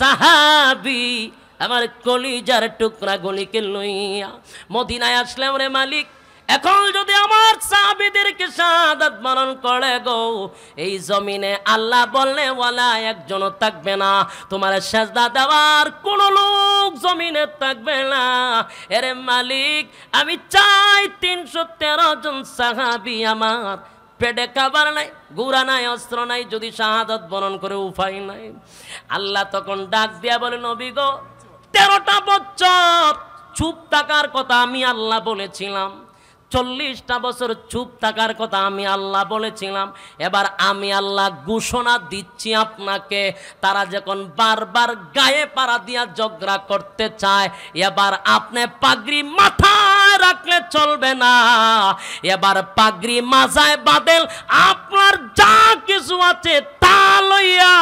সাহাবি আমার কলিজার টুকরা গলিকে লইয়া মদিনায় আসলাম রে মালিক এখন যদি আমার সাহাবিদেরকে সাদাত বরণ করে গো এই জমিনে আল্লাহ বললে ওয়ালা একজনও থাকবে না তোমার সাজদা দেওয়ার কোনো লোক জমিনে থাকবে না এরে মালিক আমি চাই তিনশো তেরো জন সাহাবি আমার পেটে খাবার নাই গুড়া নাই অস্ত্র নাই যদি শাহাদত বরণ করে উপায় নাই আল্লাহ তখন ডাক দিয়া বলে নবী গো তেরোটা বচ্চর চুপ থাকার কথা আমি আল্লাহ বলেছিলাম চল্লিশটা বছর চুপ থাকার কথা আমি আল্লাহ বলেছিলাম এবার আমি আল্লাহ ঘোষণা দিচ্ছি আপনাকে তারা যখন বারবার গায়ে পাড়া দিয়া ঝগড়া করতে চায় এবার আপনি পাগড়ি মাথায় রাখলে চলবে না এবার পাগড়ি মাজায় বাদেল আপনার যা কিছু আছে তা লইয়া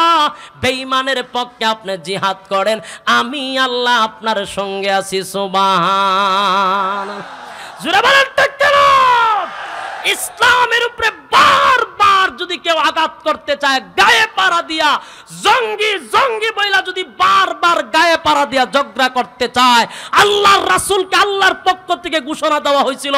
বেইমানের পক্ষে আপনি জিহাদ করেন আমি আল্লাহ আপনার সঙ্গে আছি সোবাহ ইসলামের উপরে বারবার যদি কেউ আঘাত করতে চায় গায়ে পাড়া দিয়া জঙ্গি জঙ্গি বইলা যদি বারবার গায়ে পাড়া দিয়া ঝগড়া করতে চায় আল্লাহর রাসুলকে আল্লাহর পক্ষ থেকে ঘোষণা দেওয়া হয়েছিল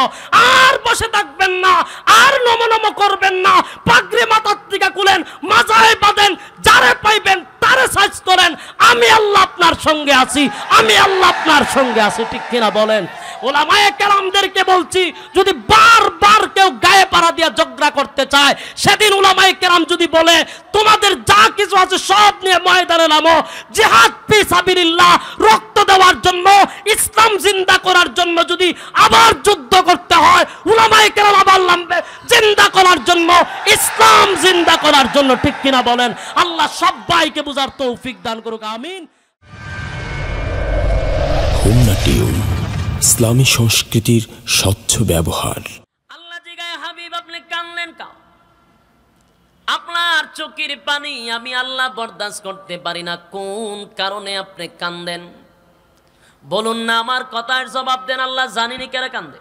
আর বসে থাকবেন না আর নম করবেন না পাগড়ি মাথার থেকে কুলেন মাজায় বাঁধেন যারে পাইবেন তারে সাজ করেন আমি আল্লাহ আপনার সঙ্গে আছি আমি আল্লাহ আপনার সঙ্গে আছি ঠিক কিনা বলেন ওলামায়ে কেরামদেরকে বলছি যদি বারবার কেউ গায়ে পাড়া দিয়ে ঝগড়া করতে চায় সেদিন ওলামায়ে কেরাম যদি বলে তোমাদের যা কিছু আছে সব নিয়ে ময়দানে নামো জিহাদ ফি সাবিলিল্লাহ রক্ত দেওয়ার জন্য ইসলাম জিন্দা করার জন্য যদি আবার যুদ্ধ করতে হয় ওলামায়ে কেরাম আবার নামবে জিন্দা করার জন্য ইসলাম জিন্দা করার জন্য ঠিক কিনা বলেন আল্লাহ সবাইকে বুঝার তৌফিক দান করুক আমিন হোমনা ইসলামী সংস্কৃতির স্বচ্ছ ব্যবহার আল্লাহ হাবিব আপনি কানলেন কা আপনার চোখের পানি আমি আল্লাহ বরদাস্ত করতে পারি না কোন কারণে আপনি কান্দেন বলুন না আমার কথার জবাব দেন আল্লাহ জানিনি কেন কান্দে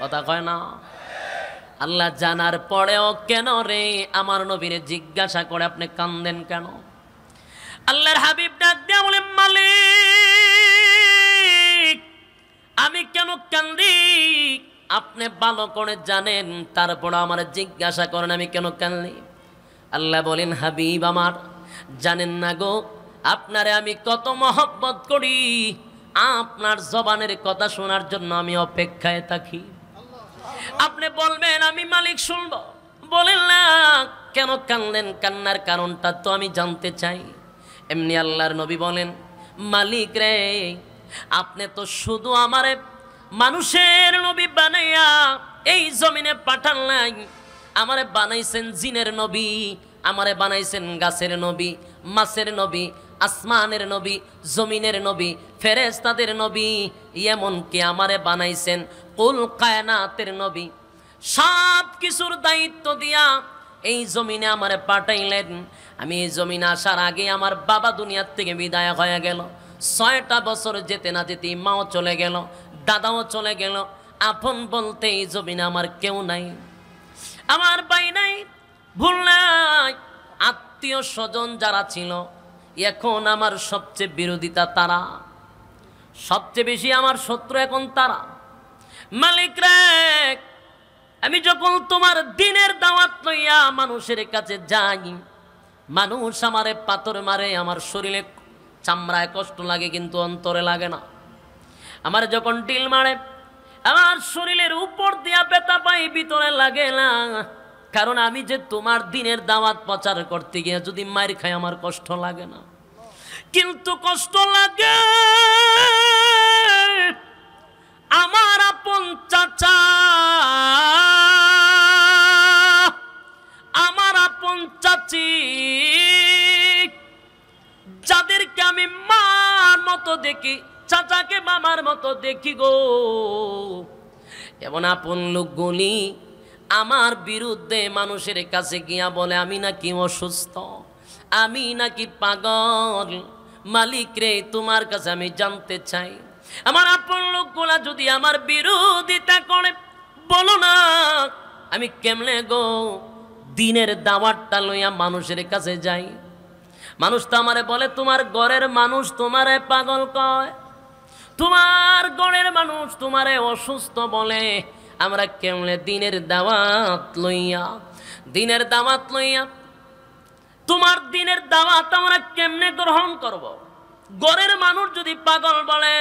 কথা কয় না আল্লাহ জানার পরেও কেন রে আমার নবীর জিজ্ঞাসা করে আপনি কান্দেন কেন আল্লাহর হাবিব ডাক দিয়া বলে মালিক আমি কেন কান্দি আপনি ভালো করে জানেন তারপর আমার জিজ্ঞাসা করেন আমি কেন কান্দি আল্লাহ বলেন হাবিব আমার জানেন না গো আপনারে আমি কত মহব্বত করি আপনার জবানের কথা শোনার জন্য আমি অপেক্ষায় থাকি আপনি বলবেন আমি মালিক শুনব বলেন না কেন কান্দেন কান্নার কারণটা তো আমি জানতে চাই এমনি আল্লাহর নবী বলেন মালিক রে আপনি তো শুধু আমারে মানুষের নবী বানাইয়া এই জমিনে পাঠান নাই আমারে বানাইছেন জিনের নবী আমারে বানাইছেন গাছের নবী মাছের নবী আসমানের নবী জমিনের নবী ফেরেস্তাদের নবী এমনকি আমারে বানাইছেন কুল কায়নাতের নবী সব কিছুর দায়িত্ব দিয়া এই জমিনে আমারে পাঠাইলেন আমি এই জমিনে আসার আগে আমার বাবা দুনিয়ার থেকে বিদায় হয়ে গেল ছয়টা বছর যেতে না যেতেই মাও চলে গেল দাদাও চলে গেল আপন বলতে এই জমিনে আমার কেউ নাই আমার বাই নাই ভুল নাই আত্মীয় স্বজন যারা ছিল এখন আমার সবচেয়ে বিরোধিতা তারা সবচেয়ে বেশি আমার শত্রু এখন তারা মালিক রে আমি যখন তোমার দিনের দাওয়াত লইয়া মানুষের কাছে যাই মানুষ আমারে পাথর মারে আমার শরীরে চামড়ায় কষ্ট লাগে কিন্তু অন্তরে লাগে না আমার যখন টিল মারে আমার শরীরের উপর দিয়া পেতা পাই ভিতরে লাগে না কারণ আমি যে তোমার দিনের দাওয়াত প্রচার করতে গিয়ে যদি মায়ের খাই আমার কষ্ট লাগে না কিন্তু কষ্ট লাগে আমার আপন চাচা আমার আপন চাচি যাদেরকে আমি মার মতো দেখি চাচাকে মামার মতো দেখি গো এমন আপন লোকগুলি আমার বিরুদ্ধে মানুষের কাছে গিয়া বলে আমি নাকি অসুস্থ আমি নাকি পাগল মালিক রে তোমার কাছে আমি জানতে চাই আমার আপন লোকগুলা যদি আমার বিরোধিতা করে বলো না আমি কেমনে গো দিনের দাওয়াতটা লইয়া মানুষের কাছে যাই মানুষ তো আমারে বলে তোমার গড়ের মানুষ তোমারে পাগল কয় তোমার গড়ের মানুষ তোমারে অসুস্থ বলে আমরা কেমনে দিনের দাওয়াত লইয়া দিনের দাওয়াত লইয়া তোমার দিনের দাওয়াত আমরা কেমনে গ্রহণ করব। গড়ের মানুষ যদি পাগল বলে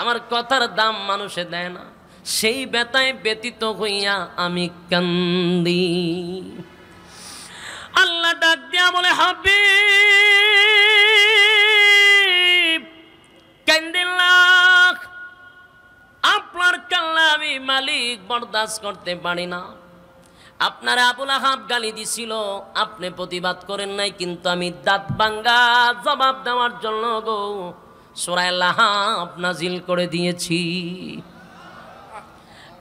আমার কথার দাম মানুষে দেয় না সেই বেতায় ব্যতীত হইয়া আমি কান্দি আল্লাহ ডাক দিয়া বলে হাবি ক্যান্দিল্লাখ আপনার কাল্লা আমি মালিক বরদাস্ত করতে পারি না আপনার আবুল আহাব গালি দিছিল আপনি প্রতিবাদ করেন নাই কিন্তু আমি দাঁত বাঙ্গা জবাব দেওয়ার জন্য গো সোরায় নাজিল করে দিয়েছি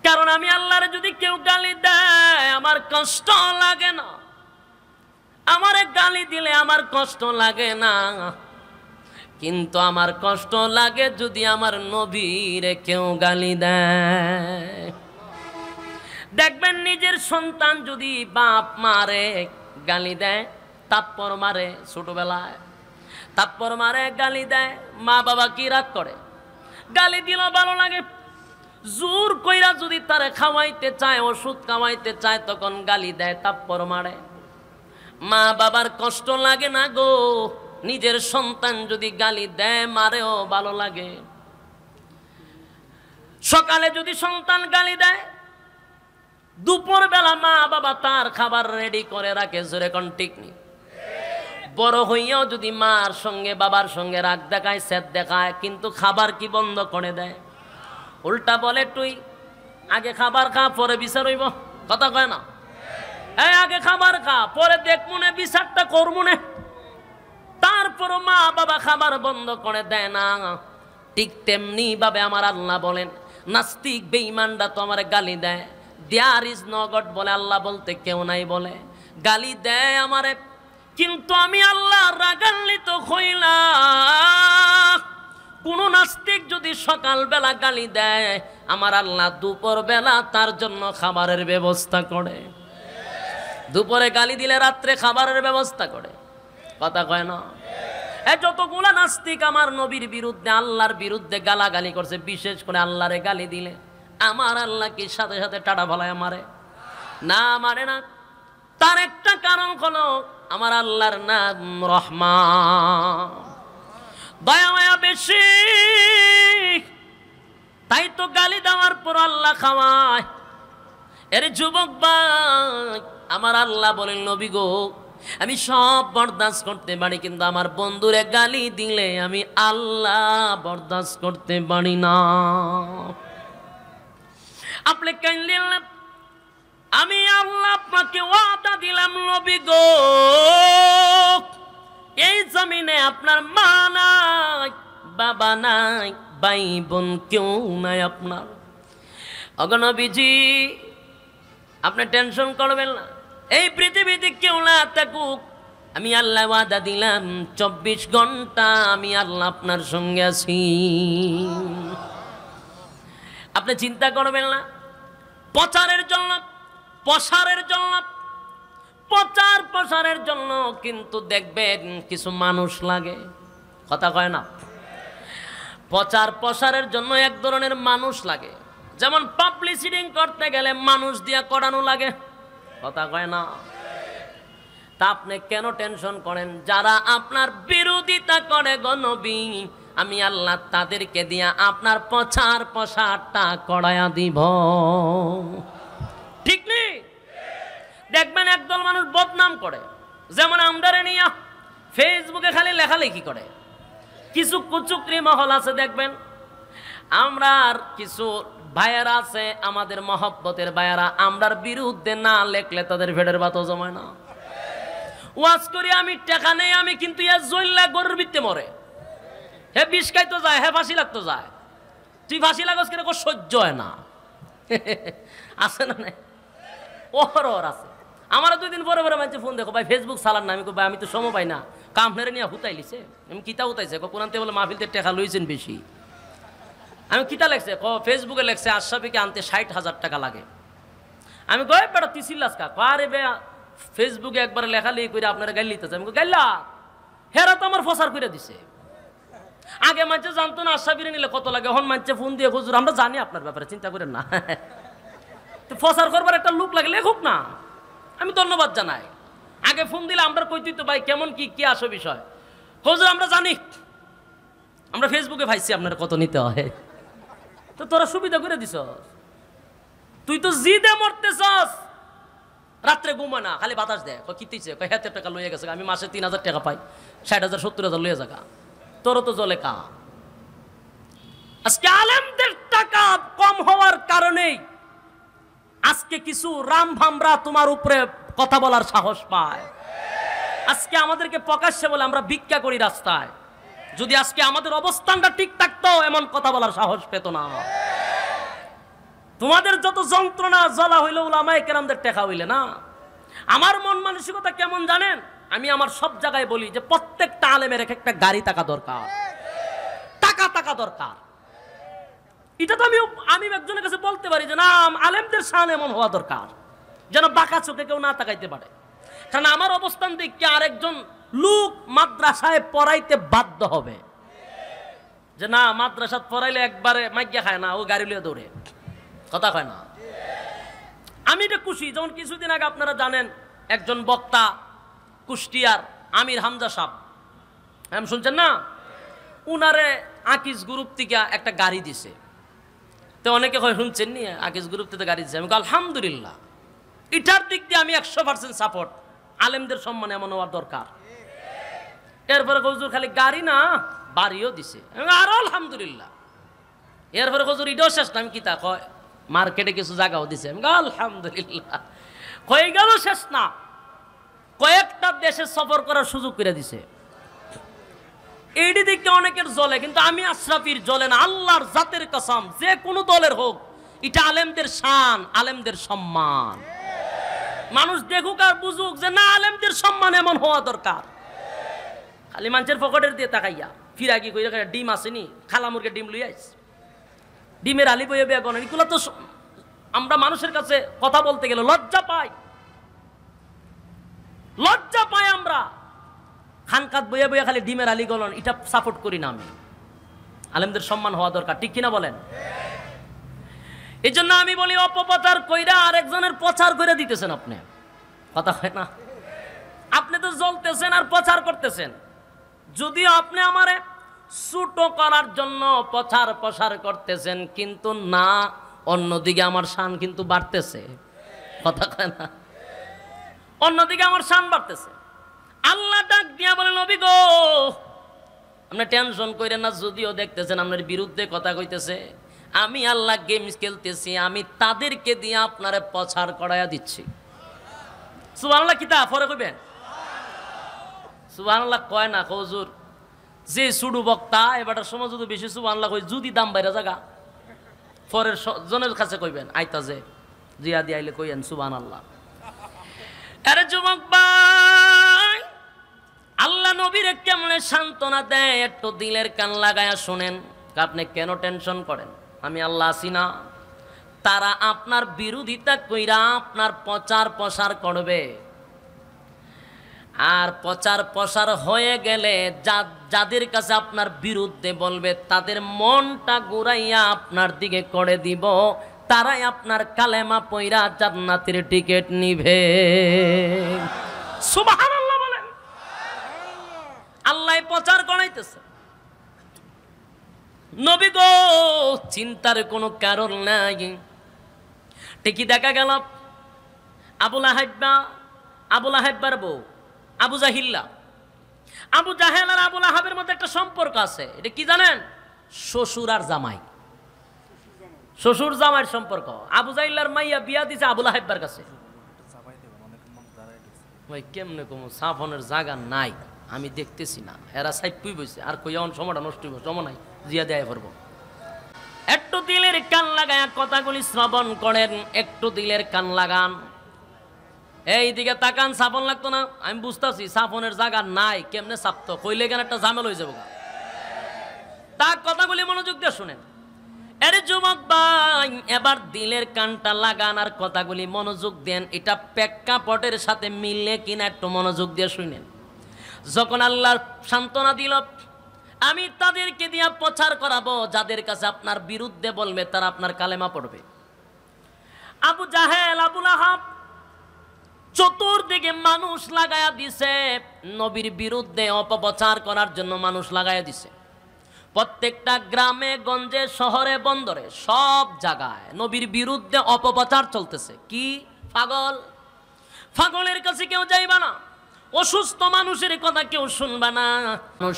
কারণ আমি আল্লাহরে যদি কেউ গালি দেয় আমার কষ্ট লাগে না আমারে গালি দিলে আমার কষ্ট লাগে না কিন্তু আমার কষ্ট লাগে যদি আমার নবীরে কেউ গালি দেয় দেখবেন নিজের সন্তান যদি বাপ মারে গালি দেয় তাপ্পর মারে ছোটবেলায় তাপ্পর মারে গালি দেয় মা বাবা কি রাগ করে গালি দিল ভালো লাগে জোর কইরা যদি তারে খাওয়াইতে চায় ওষুধ খাওয়াইতে চায় তখন গালি দেয় তাপ্পর মারে মা বাবার কষ্ট লাগে না গো নিজের সন্তান যদি গালি দেয় মারেও ভালো লাগে সকালে যদি সন্তান গালি দেয় দুপুর বেলা মা বাবা তার খাবার রেডি করে রাখে জোরে কন ঠিক বড় হইয়াও যদি মার সঙ্গে বাবার সঙ্গে রাগ দেখায় স্যাদ দেখায় কিন্তু খাবার কি বন্ধ করে দেয় উল্টা বলে তুই আগে খাবার খা পরে বিচার হইব কথা কয় না হ্যাঁ আগে খাবার খা পরে দেখবো না বিচারটা করবো না তারপর মা বাবা খাবার বন্ধ করে দেয় না ঠিক তেমনি ভাবে আমার আল্লাহ বলেন নাস্তিক বেঈমানরা তো আমার গালি দেয় দেয়ার ইজ নগট বলে আল্লাহ বলতে কেউ নাই বলে গালি দেয় আমারে কিন্তু আমি আল্লাহ রাগান্বিত হইলা কোনো নাস্তিক যদি সকালবেলা গালি দেয় আমার আল্লাহ দুপুরবেলা তার জন্য খাবারের ব্যবস্থা করে দুপুরে গালি দিলে রাত্রে খাবারের ব্যবস্থা করে কথা কয় না এ যতগুলা নাস্তিক আমার নবীর বিরুদ্ধে আল্লাহর বিরুদ্ধে গালাগালি করছে বিশেষ করে আল্লাহরে গালি দিলে আমার আল্লাহ কি সাথে সাথে টাটা ভালায় মারে না মারে না তার একটা কারণ হলো আমার আল্লাহর নাম রহমান দয়া মায়া বেশি তাই তো গালি দেওয়ার পর আল্লাহ খাওয়ায় এর যুবক বা আমার আল্লাহ বলেন নবী গো আমি সব বরদাস করতে পারি কিন্তু আমার বন্ধুরে গালি দিলে আমি আল্লাহ বরদাস করতে পারি না আপনি কাইন্ডলি আমি আল্লাহ আপনাকে ওয়াদা দিলাম নবী গো এই জমিনে আপনার মা নাই বাবা নাই ভাই বোন কেউ নাই আপনার অগণবীজি আপনি টেনশন করবেন না এই পৃথিবীতে কেউ না থাকুক আমি আল্লাহ ওয়াদা দিলাম চব্বিশ ঘন্টা আমি আল্লাহ আপনার সঙ্গে আছি আপনি চিন্তা করবেন না প্রচারের জন্য প্রসারের জন্য প্রচার প্রসারের জন্য কিন্তু দেখবেন কিছু মানুষ লাগে কথা কয় না প্রচার প্রসারের জন্য এক ধরনের মানুষ লাগে যেমন পাবলিসিটিং করতে গেলে মানুষ দিয়া করানো লাগে কথা কয় না তা আপনি কেন টেনশন করেন যারা আপনার বিরোধিতা করে গণবী আমি আল্লাহ তাদেরকে দিয়া আপনার পছার পশারটা কড়ায়া দিব ঠিক নেই দেখবেন একদল মানুষ বদনাম করে যেমন আমদারে নিয়া ফেসবুকে খালি লেখালেখি করে কিছু কুচুকরি মহল আছে দেখবেন আমরা কিছু ভাইয়ারা আছে আমাদের মহব্বতের ভাইয়ারা আমরার বিরুদ্ধে না লেখলে তাদের ভেড়ের বাত জমায় না ওয়াজ করি আমি টাকা নেই আমি কিন্তু ইয়া জল্লা গরুর বৃত্তে মরে হে বিষ খাইতো যায় হে ফাঁসি লাগতো যায় তুই ফাঁসি লাগস কেন সহ্য হয় না আছে না ওর ওর আছে আমার দুই দিন পরে পরে মানুষ ফোন দেখো ভাই ফেসবুক চালান না আমি ভাই আমি তো সময় পাই না কামড়ে নিয়ে লিছে এমনি কিতা হুতাইছে কোরআনতে বলে মাহফিলতে টেকা লইছেন বেশি আমি কিতা লেখছে ক ফেসবুকে লেখছে আশরাফিকে আনতে ষাট হাজার টাকা লাগে আমি কয়ে বেটা তুই কা কারে বে ফেসবুকে একবার লেখালেখি করে আপনারা গাইল লিতেছে আমি গাইলা হেরা তো আমার ফসার করে দিছে আগে মানছে জানতো না আশরাফিরে নিলে কত লাগে হন মানছে ফোন দিয়ে খুঁজুর আমরা জানি আপনার ব্যাপারে চিন্তা করেন না তো ফসার করবার একটা লুক লাগে লেখুক না আমি ধন্যবাদ জানাই আগে ফোন দিলে আমরা কই তুই তো ভাই কেমন কি কি আসো বিষয় খুঁজুর আমরা জানি আমরা ফেসবুকে ভাইছি আপনার কত নিতে হয় তো তোরা সুবিধা করে দিস তুই তো জিদে মরতেছস রাত্রে ঘুমা না খালি বাতাস দেয় কিতিছে কয় হাতে টাকা লইয়া গেছে আমি মাসে তিন হাজার টাকা পাই ষাট হাজার সত্তর হাজার লইয়া যাগা তোরও তো জলে কা আজকে আলেমদের টাকা কম হওয়ার কারণেই আজকে কিছু রাম ভামরা তোমার উপরে কথা বলার সাহস পায় আজকে আমাদেরকে প্রকাশ্যে বলে আমরা ভিক্ষা করি রাস্তায় যদি আজকে আমাদের অবস্থানটা ঠিক থাকতো এমন কথা বলার সাহস পেত না তোমাদের যত যন্ত্রণা জ্বলা হইল ওলামায় কেরামদের টেকা হইলে না আমার মন মানসিকতা কেমন জানেন আমি আমার সব জায়গায় বলি যে প্রত্যেকটা আলেমের এক একটা গাড়ি টাকা দরকার টাকা টাকা দরকার এটা তো আমি আমি একজনের কাছে বলতে পারি যে না আলেমদের সান এমন হওয়া দরকার যেন বাঁকা চোখে কেউ না তাকাইতে পারে কারণ আমার অবস্থান দেখে আরেকজন লোক মাদ্রাসায় পড়াইতে বাধ্য হবে যে না মাদ্রাসাত পড়াইলে একবারে মাইকিয়া খায় না ও গাড়ি লিয়ে দৌড়ে কথা হয় না আমি এটা খুশি যেমন কিছুদিন আগে আপনারা জানেন একজন বক্তা কুষ্টিয়ার আমির হামজা সাহ হ্যাঁ শুনছেন না উনারে আকিস গ্রুপ থেকে একটা গাড়ি দিছে তো অনেকে হয় শুনছেন নি আকিস গ্রুপ থেকে গাড়ি দিছে আমি আলহামদুলিল্লাহ এটার দিক দিয়ে আমি একশো পার্সেন্ট সাপোর্ট আলেমদের সম্মানে এমন হওয়ার দরকার এরপরে হজুর খালি গাড়ি না বাড়িও দিছে আরো আলহামদুলিল্লাহ এরপরে হজুর ইডো শেষ না আমি কিতা কয় মার্কেটে কিছু জায়গাও দিছে আমি আলহামদুলিল্লাহ হয়ে গেল শেষ না কয়েকটা দেশে সফর করার সুযোগ করে দিছে এইটি দিকে অনেকের জলে কিন্তু আমি আশরাফির জলে না আল্লাহর জাতের কসম যে কোনো দলের হোক এটা আলেমদের শান আলেমদের সম্মান মানুষ দেখুক আর বুঝুক যে না আলেমদের সম্মান এমন হওয়া দরকার খালি মানুষের পকেটের দিয়ে তাকাইয়া ফিরা কি কইরা ডিম আসেনি খালা মুরগে ডিম লুই আইস ডিমের আলি বইয়ে বিয়া গণ এগুলো তো আমরা মানুষের কাছে কথা বলতে গেলে লজ্জা পাই লজ্জা পাই আমরা খানকাত বইয়া বইয়া খালি ডিমের আলি গলন এটা সাপোর্ট করি না আমি আলেমদের সম্মান হওয়া দরকার ঠিক কিনা বলেন এই জন্য আমি বলি অপপ্রচার কইরা আরেকজনের প্রচার করে দিতেছেন আপনি কথা হয় না আপনি তো জ্বলতেছেন আর প্রচার করতেছেন যদিও আপনি আমারে ছুটো করার জন্য প্রচার প্রসার করতেছেন কিন্তু না অন্যদিকে আমার শান কিন্তু বাড়তেছে কথা কয় না অন্যদিকে আমার শান বাড়তেছে আল্লাহ ডাক দিয়া বলেন গো আপনি টেনশন করেন না যদিও দেখতেছেন আপনার বিরুদ্ধে কথা কইতেছে আমি আল্লাহ গেমস খেলতেছি আমি তাদেরকে দিয়ে আপনারে প্রচার করাইয়া দিচ্ছি সুবাহ কিতা পরে কইবেন সুবাহ কয় না কজুর যে সুডু বক্তা এবার সময় যদি বেশি সুবাহ কই যদি দাম বাইরে জাগা পরের জনের কাছে কইবেন আইতা যে জিয়াদি আইলে কইয়েন সুবান আল্লাহ আরে যুবক ভাই আল্লাহ নবীর কেমন সান্ত্বনা দেয় একটু দিলের কান লাগায়া শুনেন আপনি কেন টেনশন করেন আমি আল্লাহ আছি না তারা আপনার বিরোধিতা কইরা আপনার প্রচার প্রসার করবে আর প্রচার প্রসার হয়ে গেলে যা যাদের কাছে আপনার বিরুদ্ধে বলবে তাদের মনটা ঘুরাইয়া আপনার দিকে করে দিব তারাই আপনার কালেমা পইরা জান্নাতের টিকিট নিবে সুবহানাল্লাহ বলেন আল্লাহ প্রচার করাইতেছে নবী গো চিন্তার কোনো কারণ নাই টিকি দেখা গেল আবুল আহাব্বা আবুল আহাব্বার বউ আবু জাহিল্লা আবু জাহেল আর আবুল আহাবের মধ্যে একটা সম্পর্ক আছে এটা কি জানেন শ্বশুর আর জামাই শ্বশুর জামাইয়ের সম্পর্ক আবু জাহিল্লার মাইয়া বিয়া দিছে আবুল আহেব্বার কাছে ভাই কেমনে কমো সাফনের জায়গা নাই আমি দেখতেছি না এরা সাইপুই বইছে আর কই এখন সময়টা নষ্ট হইব সময় নাই জিয়া দেয় পড়বো একটু দিলের কান লাগায় কথাগুলি শ্রবণ করেন একটু দিলের কান লাগান এইদিকে তাকান সাপন লাগতো না আমি বুঝতেছি সাপনের জায়গা নাই কেমনে সাপতো কইলে কেন একটা ঝামেল হয়ে যাবো তার কথাগুলি মনোযোগ দিয়ে শুনেন আরে যুবক ভাই এবার দিলের কানটা লাগান আর কথাগুলি মনোযোগ দেন এটা প্রেক্ষাপটের সাথে মিললে কিনা একটু মনোযোগ দিয়ে শুনেন যখন আল্লাহর সান্ত্বনা দিল আমি তাদেরকে দিয়া প্রচার করাবো যাদের কাছে আপনার বিরুদ্ধে বলবে তারা আপনার কালেমা পড়বে আবু জাহেল আবুল আহাব চতুর্দিকে মানুষ লাগায়া দিছে নবীর বিরুদ্ধে অপপ্রচার করার জন্য মানুষ লাগায়া দিছে প্রত্যেকটা গ্রামে গঞ্জে শহরে বন্দরে সব জায়গায় নবীর বিরুদ্ধে অপপ্রচার চলতেছে কি পাগল পাগলের কাছে কেউ যাইবা না অসুস্থ মানুষের কথা কেউ শুনবা না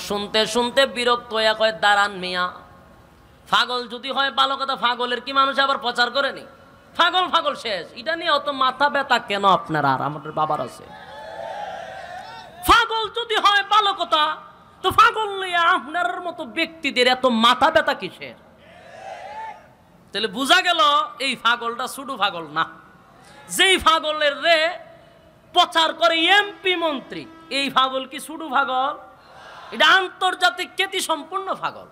শুনতে শুনতে বিরক্ত হইয়া কয় দাঁড়ান মিয়া পাগল যদি হয় ভালো কথা পাগলের কি মানুষ আবার প্রচার করেনি ফাগল ফাগল শেষ এটা নিয়ে অত মাথা ব্যথা কেন আপনার আর আমাদের বাবার আছে ফাগল যদি হয় বালকতা কথা তো ফাগল নিয়ে আপনার মতো ব্যক্তিদের এত মাথা ব্যথা কিসের তাহলে বোঝা গেল এই ফাগলটা শুধু ফাগল না যেই ফাগলের রে প্রচার করে এমপি মন্ত্রী এই ফাগল কি শুধু ফাগল এটা আন্তর্জাতিক খ্যাতি সম্পূর্ণ ফাগল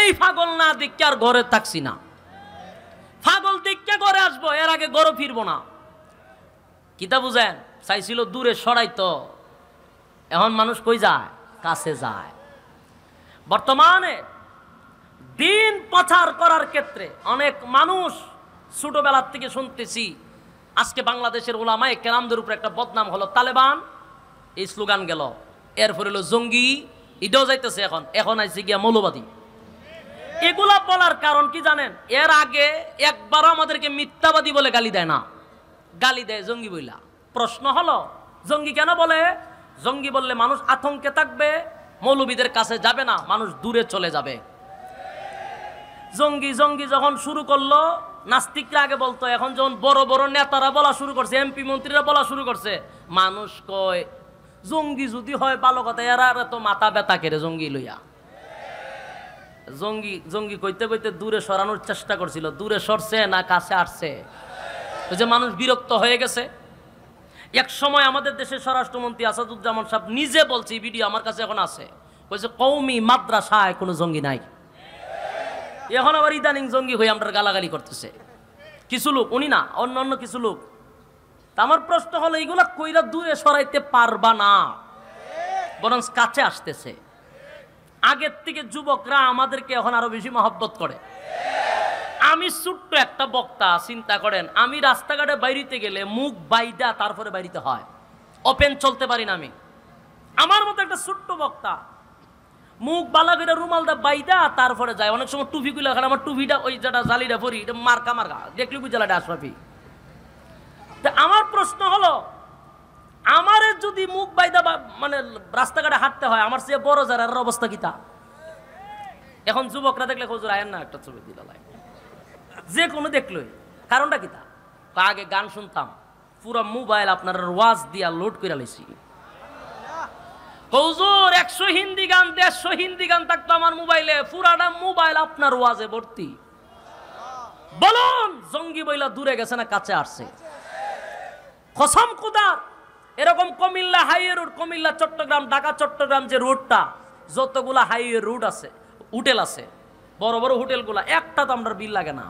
এই ফাগল না দেখি আর ঘরে থাকছি না ফাগল দেখতে করে আসবো এর আগে গরু ফিরবো না কিতা বুঝেন চাইছিল দূরে সরাই তো এখন মানুষ কই যায় কাছে যায় বর্তমানে দিন প্রচার করার ক্ষেত্রে অনেক মানুষ ছোটবেলার থেকে শুনতেছি আজকে বাংলাদেশের ওলামায় কেরামদের উপরে একটা বদনাম হলো তালেবান এই স্লোগান গেল এরপর হলো জঙ্গি ইডও যাইতেছে এখন এখন আইসে গিয়া মৌলবাদী এগুলা বলার কারণ কি জানেন এর আগে একবার আমাদেরকে মিথ্যাবাদী বলে গালি দেয় না গালি দেয় জঙ্গি বইলা প্রশ্ন হলো জঙ্গি কেন বলে জঙ্গি বললে মানুষ আতঙ্কে থাকবে মৌলবীদের কাছে যাবে না মানুষ দূরে চলে যাবে জঙ্গি জঙ্গি যখন শুরু করলো নাস্তিকরা আগে বলতো এখন যখন বড় বড় নেতারা বলা শুরু করছে এমপি মন্ত্রীরা বলা শুরু করছে মানুষ কয় জঙ্গি যদি হয় ভালো কথা এরা তো মাথা ব্যথা কেড়ে জঙ্গি লইয়া জঙ্গি জঙ্গি কইতে কইতে দূরে সরানোর চেষ্টা করছিল দূরে সরছে না কাছে আসছে যে মানুষ বিরক্ত হয়ে গেছে এক সময় আমাদের দেশের স্বরাষ্ট্রমন্ত্রী আসাদুজ্জামান সাহেব নিজে বলছে এই ভিডিও আমার কাছে এখন আছে বলছে কৌমি মাদ্রাসায় কোনো জঙ্গি নাই এখন আবার ইদানিং জঙ্গি হয়ে আমরা গালাগালি করতেছে কিছু লোক উনি না অন্য অন্য কিছু লোক তা আমার প্রশ্ন হলো এইগুলা কইরা দূরে সরাইতে পারবা না বরং কাছে আসতেছে আগের থেকে যুবকরা আমাদেরকে এখন আরো বেশি মহব্বত করে আমি ছোট্ট একটা বক্তা চিন্তা করেন আমি রাস্তাঘাটে বাইরিতে গেলে মুখ বাইদা তারপরে বাড়িতে হয় ওপেন চলতে পারি না আমি আমার মতো একটা ছোট্ট বক্তা মুখ বালা করে দা বাইদা তারপরে যায় অনেক সময় টুপি গুলো খান আমার টুপিটা ওই যেটা জালিটা পরি এটা মার্কা মার্কা দেখলি বুঝালাটা আসবাবি তা আমার প্রশ্ন হলো আমার যদি মুখ বাইদা মানে রাস্তাঘাটে হাঁটতে হয় আমার চেয়ে বড় যারা অবস্থা কিতা এখন যুবকরা দেখলে খোঁজুর আয়েন না একটা ছবি দিল যে কোনো দেখলো কারণটা কিতা আগে গান শুনতাম পুরো মোবাইল আপনার ওয়াজ দিয়া লোড করে লাইছি হুজুর একশো হিন্দি গান দেড়শো হিন্দি গান থাকতো আমার মোবাইলে পুরাটা মোবাইল আপনার ওয়াজে ভর্তি বলুন জঙ্গি বইলা দূরে গেছে না কাছে আসছে কসম কুদার এরকম কমিল্লা হাইওয়ে রুট কমিল্লা চট্টগ্রাম ঢাকা চট্টগ্রাম যে রুটটা যতগুলা হাইওয়ে রুট আছে হোটেল আছে বড় বড় হোটেলগুলা একটা তো আমরা বিল লাগে না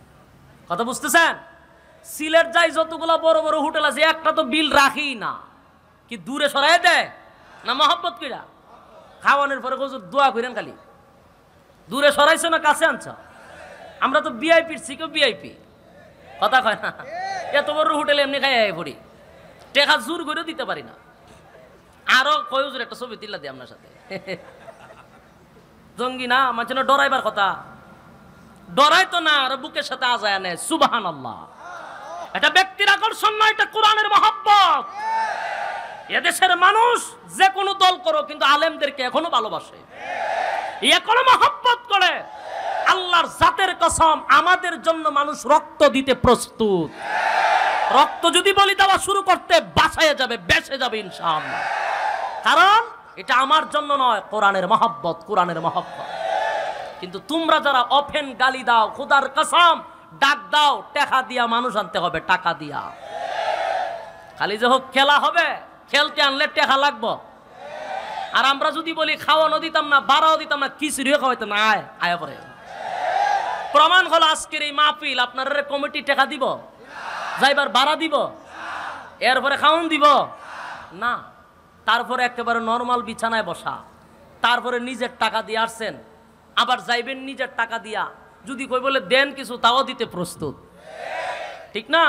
কথা বুঝতেছেন সিলেট যাই যতগুলা বড় বড় হোটেল আছে একটা তো বিল রাখি না কি দূরে সরাই দেয় না মহব্বত কিরা খাওয়ানোর পরে কজুর দোয়া করেন খালি দূরে সরাইছো না কাছে আনছ আমরা তো বিআইপির শিখো বিআইপি কথা কয় না এত বড় হোটেল এমনি খাই পড়ি টেকা জোর করেও দিতে পারি না আরো কয় একটা ছবি তিল্লা দিই আপনার সাথে জঙ্গি না আমার জন্য ডরাইবার কথা ডরাই তো না আর বুকের সাথে আজায় আনে সুবাহান আল্লাহ এটা ব্যক্তির আকর্ষণ নয় এটা কোরআনের মহাব্বত এদেশের মানুষ যে কোনো দল করো কিন্তু আলেমদেরকে এখনো ভালোবাসে এখনো মহাব্বত করে আল্লাহর জাতের কসম আমাদের জন্য মানুষ রক্ত দিতে প্রস্তুত রক্ত যদি বলি দেওয়া শুরু করতে বাসায় যাবে বেসে যাবে ইনসাম কারণ এটা আমার জন্য নয় কোরআনের মহাব্বত কোরআনের মহাব্বত কিন্তু তোমরা যারা অফেন গালি দাও খুদার কাসাম ডাক দাও টেকা দিয়া মানুষ আনতে হবে টাকা দিয়া খালি যে হোক খেলা হবে খেলতে আনলে টেকা লাগবো আর আমরা যদি বলি খাওয়ানো দিতাম না বাড়াও দিতাম না খিচুড়িও খাওয়াইতাম না আয় আয় করে প্রমাণ হলো আজকের এই মাহফিল আপনার কমিটি টেকা দিব যাইবার বাড়া দিব এরপরে খাওন দিব না তারপরে একেবারে নর্মাল বিছানায় বসা তারপরে নিজের টাকা দিয়ে আসছেন আবার যাইবেন নিজের টাকা দিয়া যদি কই বলে দেন কিছু তাও দিতে প্রস্তুত ঠিক না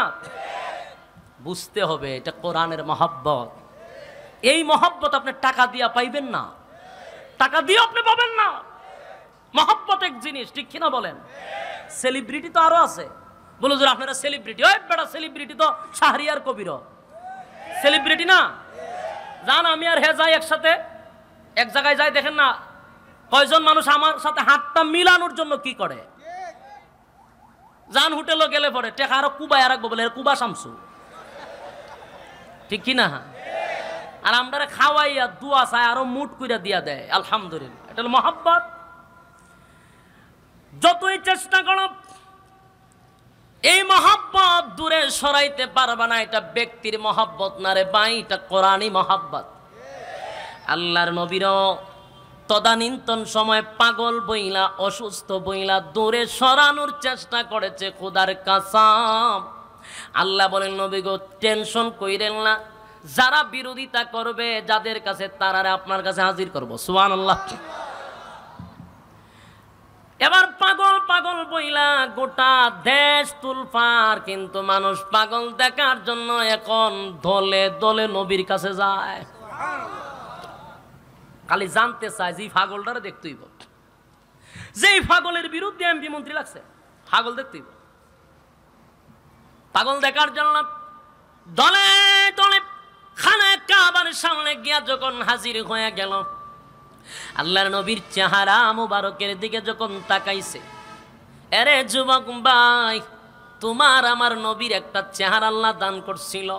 বুঝতে হবে এটা কোরআনের মহাব্বত এই মহাব্বত আপনি টাকা দিয়া পাইবেন না টাকা দিয়ে আপনি পাবেন না মহাব্বত এক জিনিস ঠিক কিনা বলেন সেলিব্রিটি তো আরো আছে বলো যে আপনারা সেলিব্রিটি ওই বেটা সেলিব্রিটি তো শাহরিয়ার কবির সেলিব্রিটি না জান আমি আর হে যাই একসাথে এক জায়গায় যাই দেখেন না কয়জন মানুষ আমার সাথে হাতটা মিলানোর জন্য কি করে জান হোটেলে গেলে পরে টেকা আরো কুবা আর বলে কুবা শামসু ঠিক কি না আর আমরা খাওয়াইয়া দুয়া চায় আরো মুট করে দিয়া দেয় আলহামদুলিল্লাহ এটা হলো মহাব্বত যতই চেষ্টা করো এই মহাব্বত দূরে সরাইতে পারবা না এটা ব্যক্তির মহাব্বত না রে বাই এটা কোরআনই মহাব্বত আল্লাহর নবীর তদানীন্তন সময় পাগল বইলা অসুস্থ বইলা দূরে সরানোর চেষ্টা করেছে খুদার কাসাম আল্লাহ বলেন নবী গো টেনশন কইরেন না যারা বিরোধিতা করবে যাদের কাছে তারা আপনার কাছে হাজির করবো সুবহানাল্লাহ আল্লাহ এবার পাগল পাগল বইলা গোটা দেশ তুলফার কিন্তু মানুষ পাগল দেখার জন্য এখন দলে দলে নবীর কাছে যায় খালি জানতে চায় যে ফাগলটারে দেখতেই যেই ফাগলের বিরুদ্ধে এমপি মন্ত্রী লাগছে ফাগল দেখতেই পাগল দেখার জন্য দলে দলে খানা কাবার সামনে গিয়া যখন হাজির হয়ে গেল আল্লাহর নবীর চেহারা মুবারকের দিকে যখন তাকাইছে এরে যুবক ভাই তোমার আমার নবীর একটা চেহারা আল্লাহ দান করছিল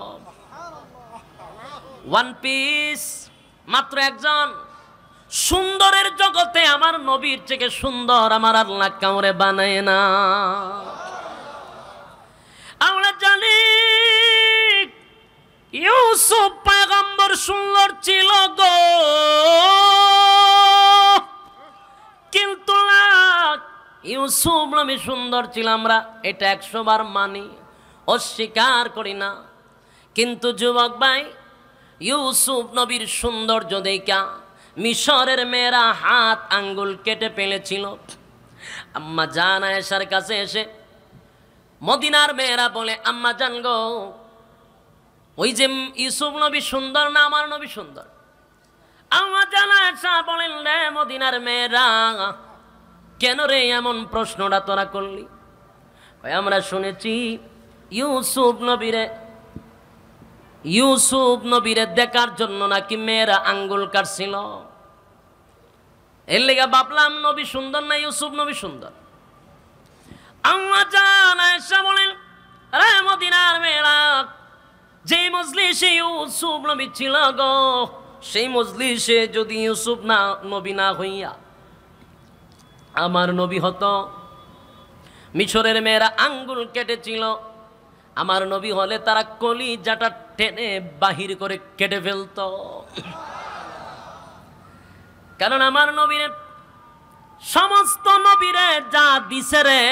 ওয়ান পিস মাত্র একজন সুন্দরের জগতে আমার নবীর থেকে সুন্দর আমার আল্লাহ কাউরে বানায় না আমরা জানি ইউসুফ পায়গম্বর সুন্দর ছিল গো ইউসুফ নামে সুন্দর ছিল আমরা এটা একশো বার মানি অস্বীকার করি না কিন্তু যুবক ভাই ইউসুফ নবীর সৌন্দর্য দেখা মিশরের মেয়েরা হাত আঙ্গুল কেটে ফেলেছিল আম্মা জান আয়েশার কাছে এসে মদিনার মেয়েরা বলে আম্মা জান গো ওই যে ইউসুফ নবী সুন্দর না আমার নবী সুন্দর আম্মা জান আয়েশা বলেন রে মদিনার মেয়েরা কেন রে এমন প্রশ্নটা তোরা করলি আমরা শুনেছি ইউসুফ নবীরে ইউসুফ নবীরে দেখার জন্য নাকি মেয়েরা আঙ্গুল কাটছিল এর লেগে বাপলাম নবী সুন্দর না ইউসুফ নবী সুন্দর আম্মা জান আয়েশা বলেন রে মেলা মেয়েরা যে মজলিসে ইউসুফ নবী ছিল গো সেই মজলিসে যদি ইউসুফ না নবী না হইয়া আমার নবী হতো মিশরের মেয়েরা আঙ্গুল কেটেছিল আমার নবী হলে তারা কলি যাটা টেনে বাহির করে কেটে ফেলত কারণ আমার নবীরে সমস্ত নবীরে যা দিছে রে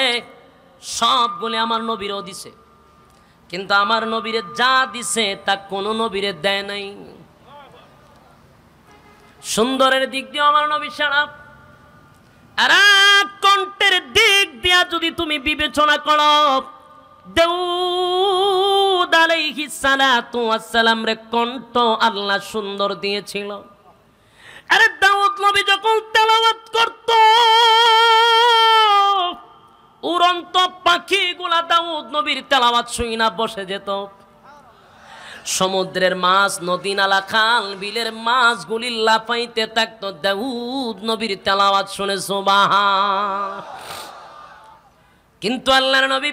সব বলে আমার নবীরও দিছে কিন্তু আমার নবীরে যা দিছে তা কোনো নবীরে দেয় নাই সুন্দরের দিক দিয়ে আমার নবী সারা আর কণ্ঠের দিক দিয়া যদি তুমি বিবেচনা করো দেউদ আলাইহি সালাতু আসসালাম রে কণ্ঠ আল্লাহ সুন্দর দিয়েছিল আরে দাউদ নবী যখন তেলাওয়াত করত উড়ন্ত পাখিগুলা দাউদ নবীর তেলাওয়াত শুই না বসে যেত সমুদ্রের মাছ নদী নালা খাল বিলের মাছগুলি লাফাইতে থাকতো দাউদ নবীর তেলাওয়াত শুনে বাহা কিন্তু আল্লাহর নবী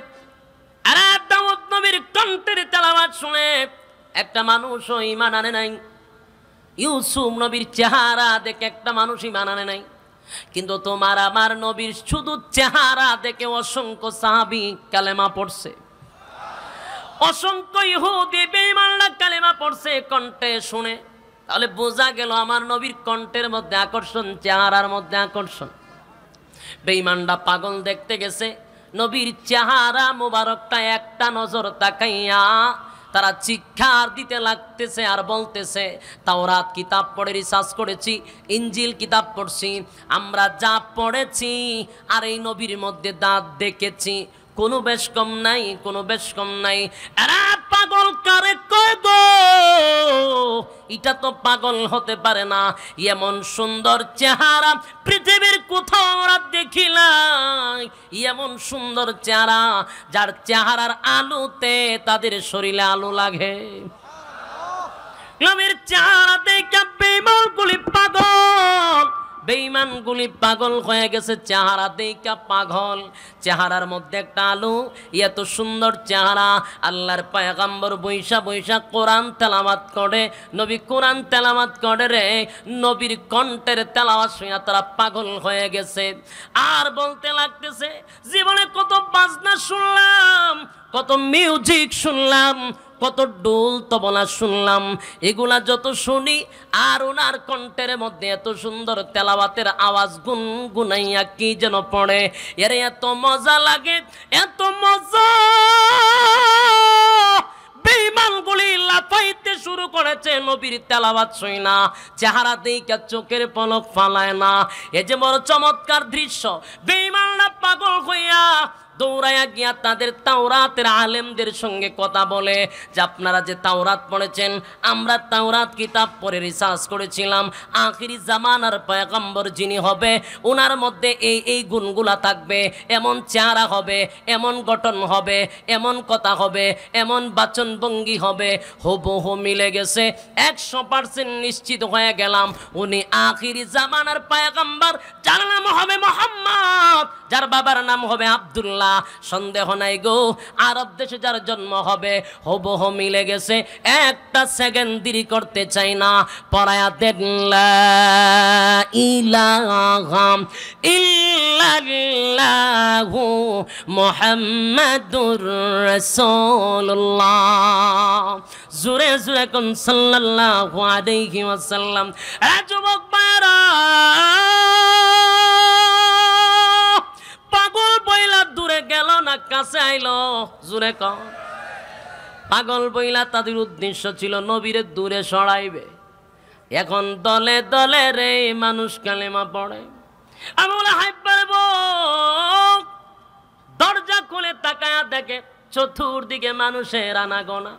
আরে দাউদ নবীর কণ্ঠের তেলাওয়াত শুনে একটা মানুষও ইমান আনে নাই ইউসুফ নবীর চেহারা দেখে একটা মানুষই মানানে নাই কিন্তু তোমার আমার নবীর শুধু চেহারা দেখে অসংখ্য সাহাবি কালেমা পড়ছে অসংখ্য কালেমা পড়ছে কণ্ঠে তাহলে বোঝা গেল আমার নবীর কণ্ঠের মধ্যে আকর্ষণ চেহারার মধ্যে আকর্ষণ পাগল দেখতে গেছে নবীর চেহারা মোবারকটা একটা নজর তাকাইয়া তারা চিক্ষার দিতে লাগতেছে আর বলতেছে রাত কিতাব পড়ে রিসার্চ করেছি ইঞ্জিল কিতাব পড়ছি আমরা যা পড়েছি আর এই নবীর মধ্যে দাঁত দেখেছি কোনো বেশ কম নাই কোনো বেশ কম নাই এরা পাগল কারে কয় গো এটা তো পাগল হতে পারে না এমন সুন্দর চেহারা পৃথিবীর কোথাও ওরা দেখিলাম এমন সুন্দর চেহারা যার চেহারার আলোতে তাদের শরীরে আলো লাগে নবীর চেহারা দেখে বেমাল গুলি পাগল বেইমানগুলি পাগল হয়ে গেছে চেহারা দেইকা পাগল চেহারার মধ্যে একটা আলু এত সুন্দর চেহারা আল্লাহর পায়গাম্বর বৈশা বৈশা কোরআন তেলামাত করে নবী কোরআন তেলামাত করে রে নবীর কণ্ঠের তেলাওয়াত শুনিয়া তারা পাগল হয়ে গেছে আর বলতে লাগতেছে জীবনে কত বাজনা শুনলাম কত মিউজিক শুনলাম কত ডোল তবলা শুনলাম এগুলা যত শুনি আর ওনার কণ্ঠের মধ্যে এত সুন্দর তেলাওয়াতের আওয়াজ গুন গুনাইয়া কি যেন পড়ে এর এত মজা লাগে এত মজা বেইমানগুলি লাফাইতে শুরু করেছে নবীর তেলাবাত ছুঁই না চেহারা দিকে চোখের পলক ফালায় না এ যে বড় চমৎকার দৃশ্য বেইমানরা পাগল হইয়া দৌড়ায়া গিয়া তাদের তাওরাতের আলেমদের সঙ্গে কথা বলে যে আপনারা যে তাওরাত পড়েছেন আমরা তাওরাত কিতাব পরে রিসার্চ করেছিলাম আখিরি জামানার পয়গম্বর যিনি হবে ওনার মধ্যে এই এই গুণগুলা থাকবে এমন চেহারা হবে এমন গঠন হবে এমন কথা হবে এমন বাচনভঙ্গি হবে হুবহু মিলে গেছে একশো পার্সেন্ট নিশ্চিত হয়ে গেলাম উনি আখিরি জামানার পায়গাম্বার জানালাম হবে মোহাম্মদ যার বাবার নাম হবে আবদুল্লাহ সন্দেহ নাই গো আরব দেশে যার জন্ম হবে হবহ মিলে গেছে একটা সেকেন্ড দেরি করতে চাই না পড়ায়া দেনলা ইলাহাম ইল্লাল্লাহু মুহাম্মাদুর রাসূলুল্লাহ জোরে জোরে কোন সাল্লাল্লাহু আলাইহি ওয়াসাল্লাম যুবক পারা পাগল বইলা দূরে গেল না কাছে আইল জুরে ক পাগল বইলা তাদের উদ্দেশ্য ছিল নবীরে দূরে সরাইবে এখন দলে দলে রে মানুষ কালেমা পড়ে আমি বলে হাই পারব দরজা খুলে তাকায়া দেখে চতুর্দিকে মানুষের আনাগোনা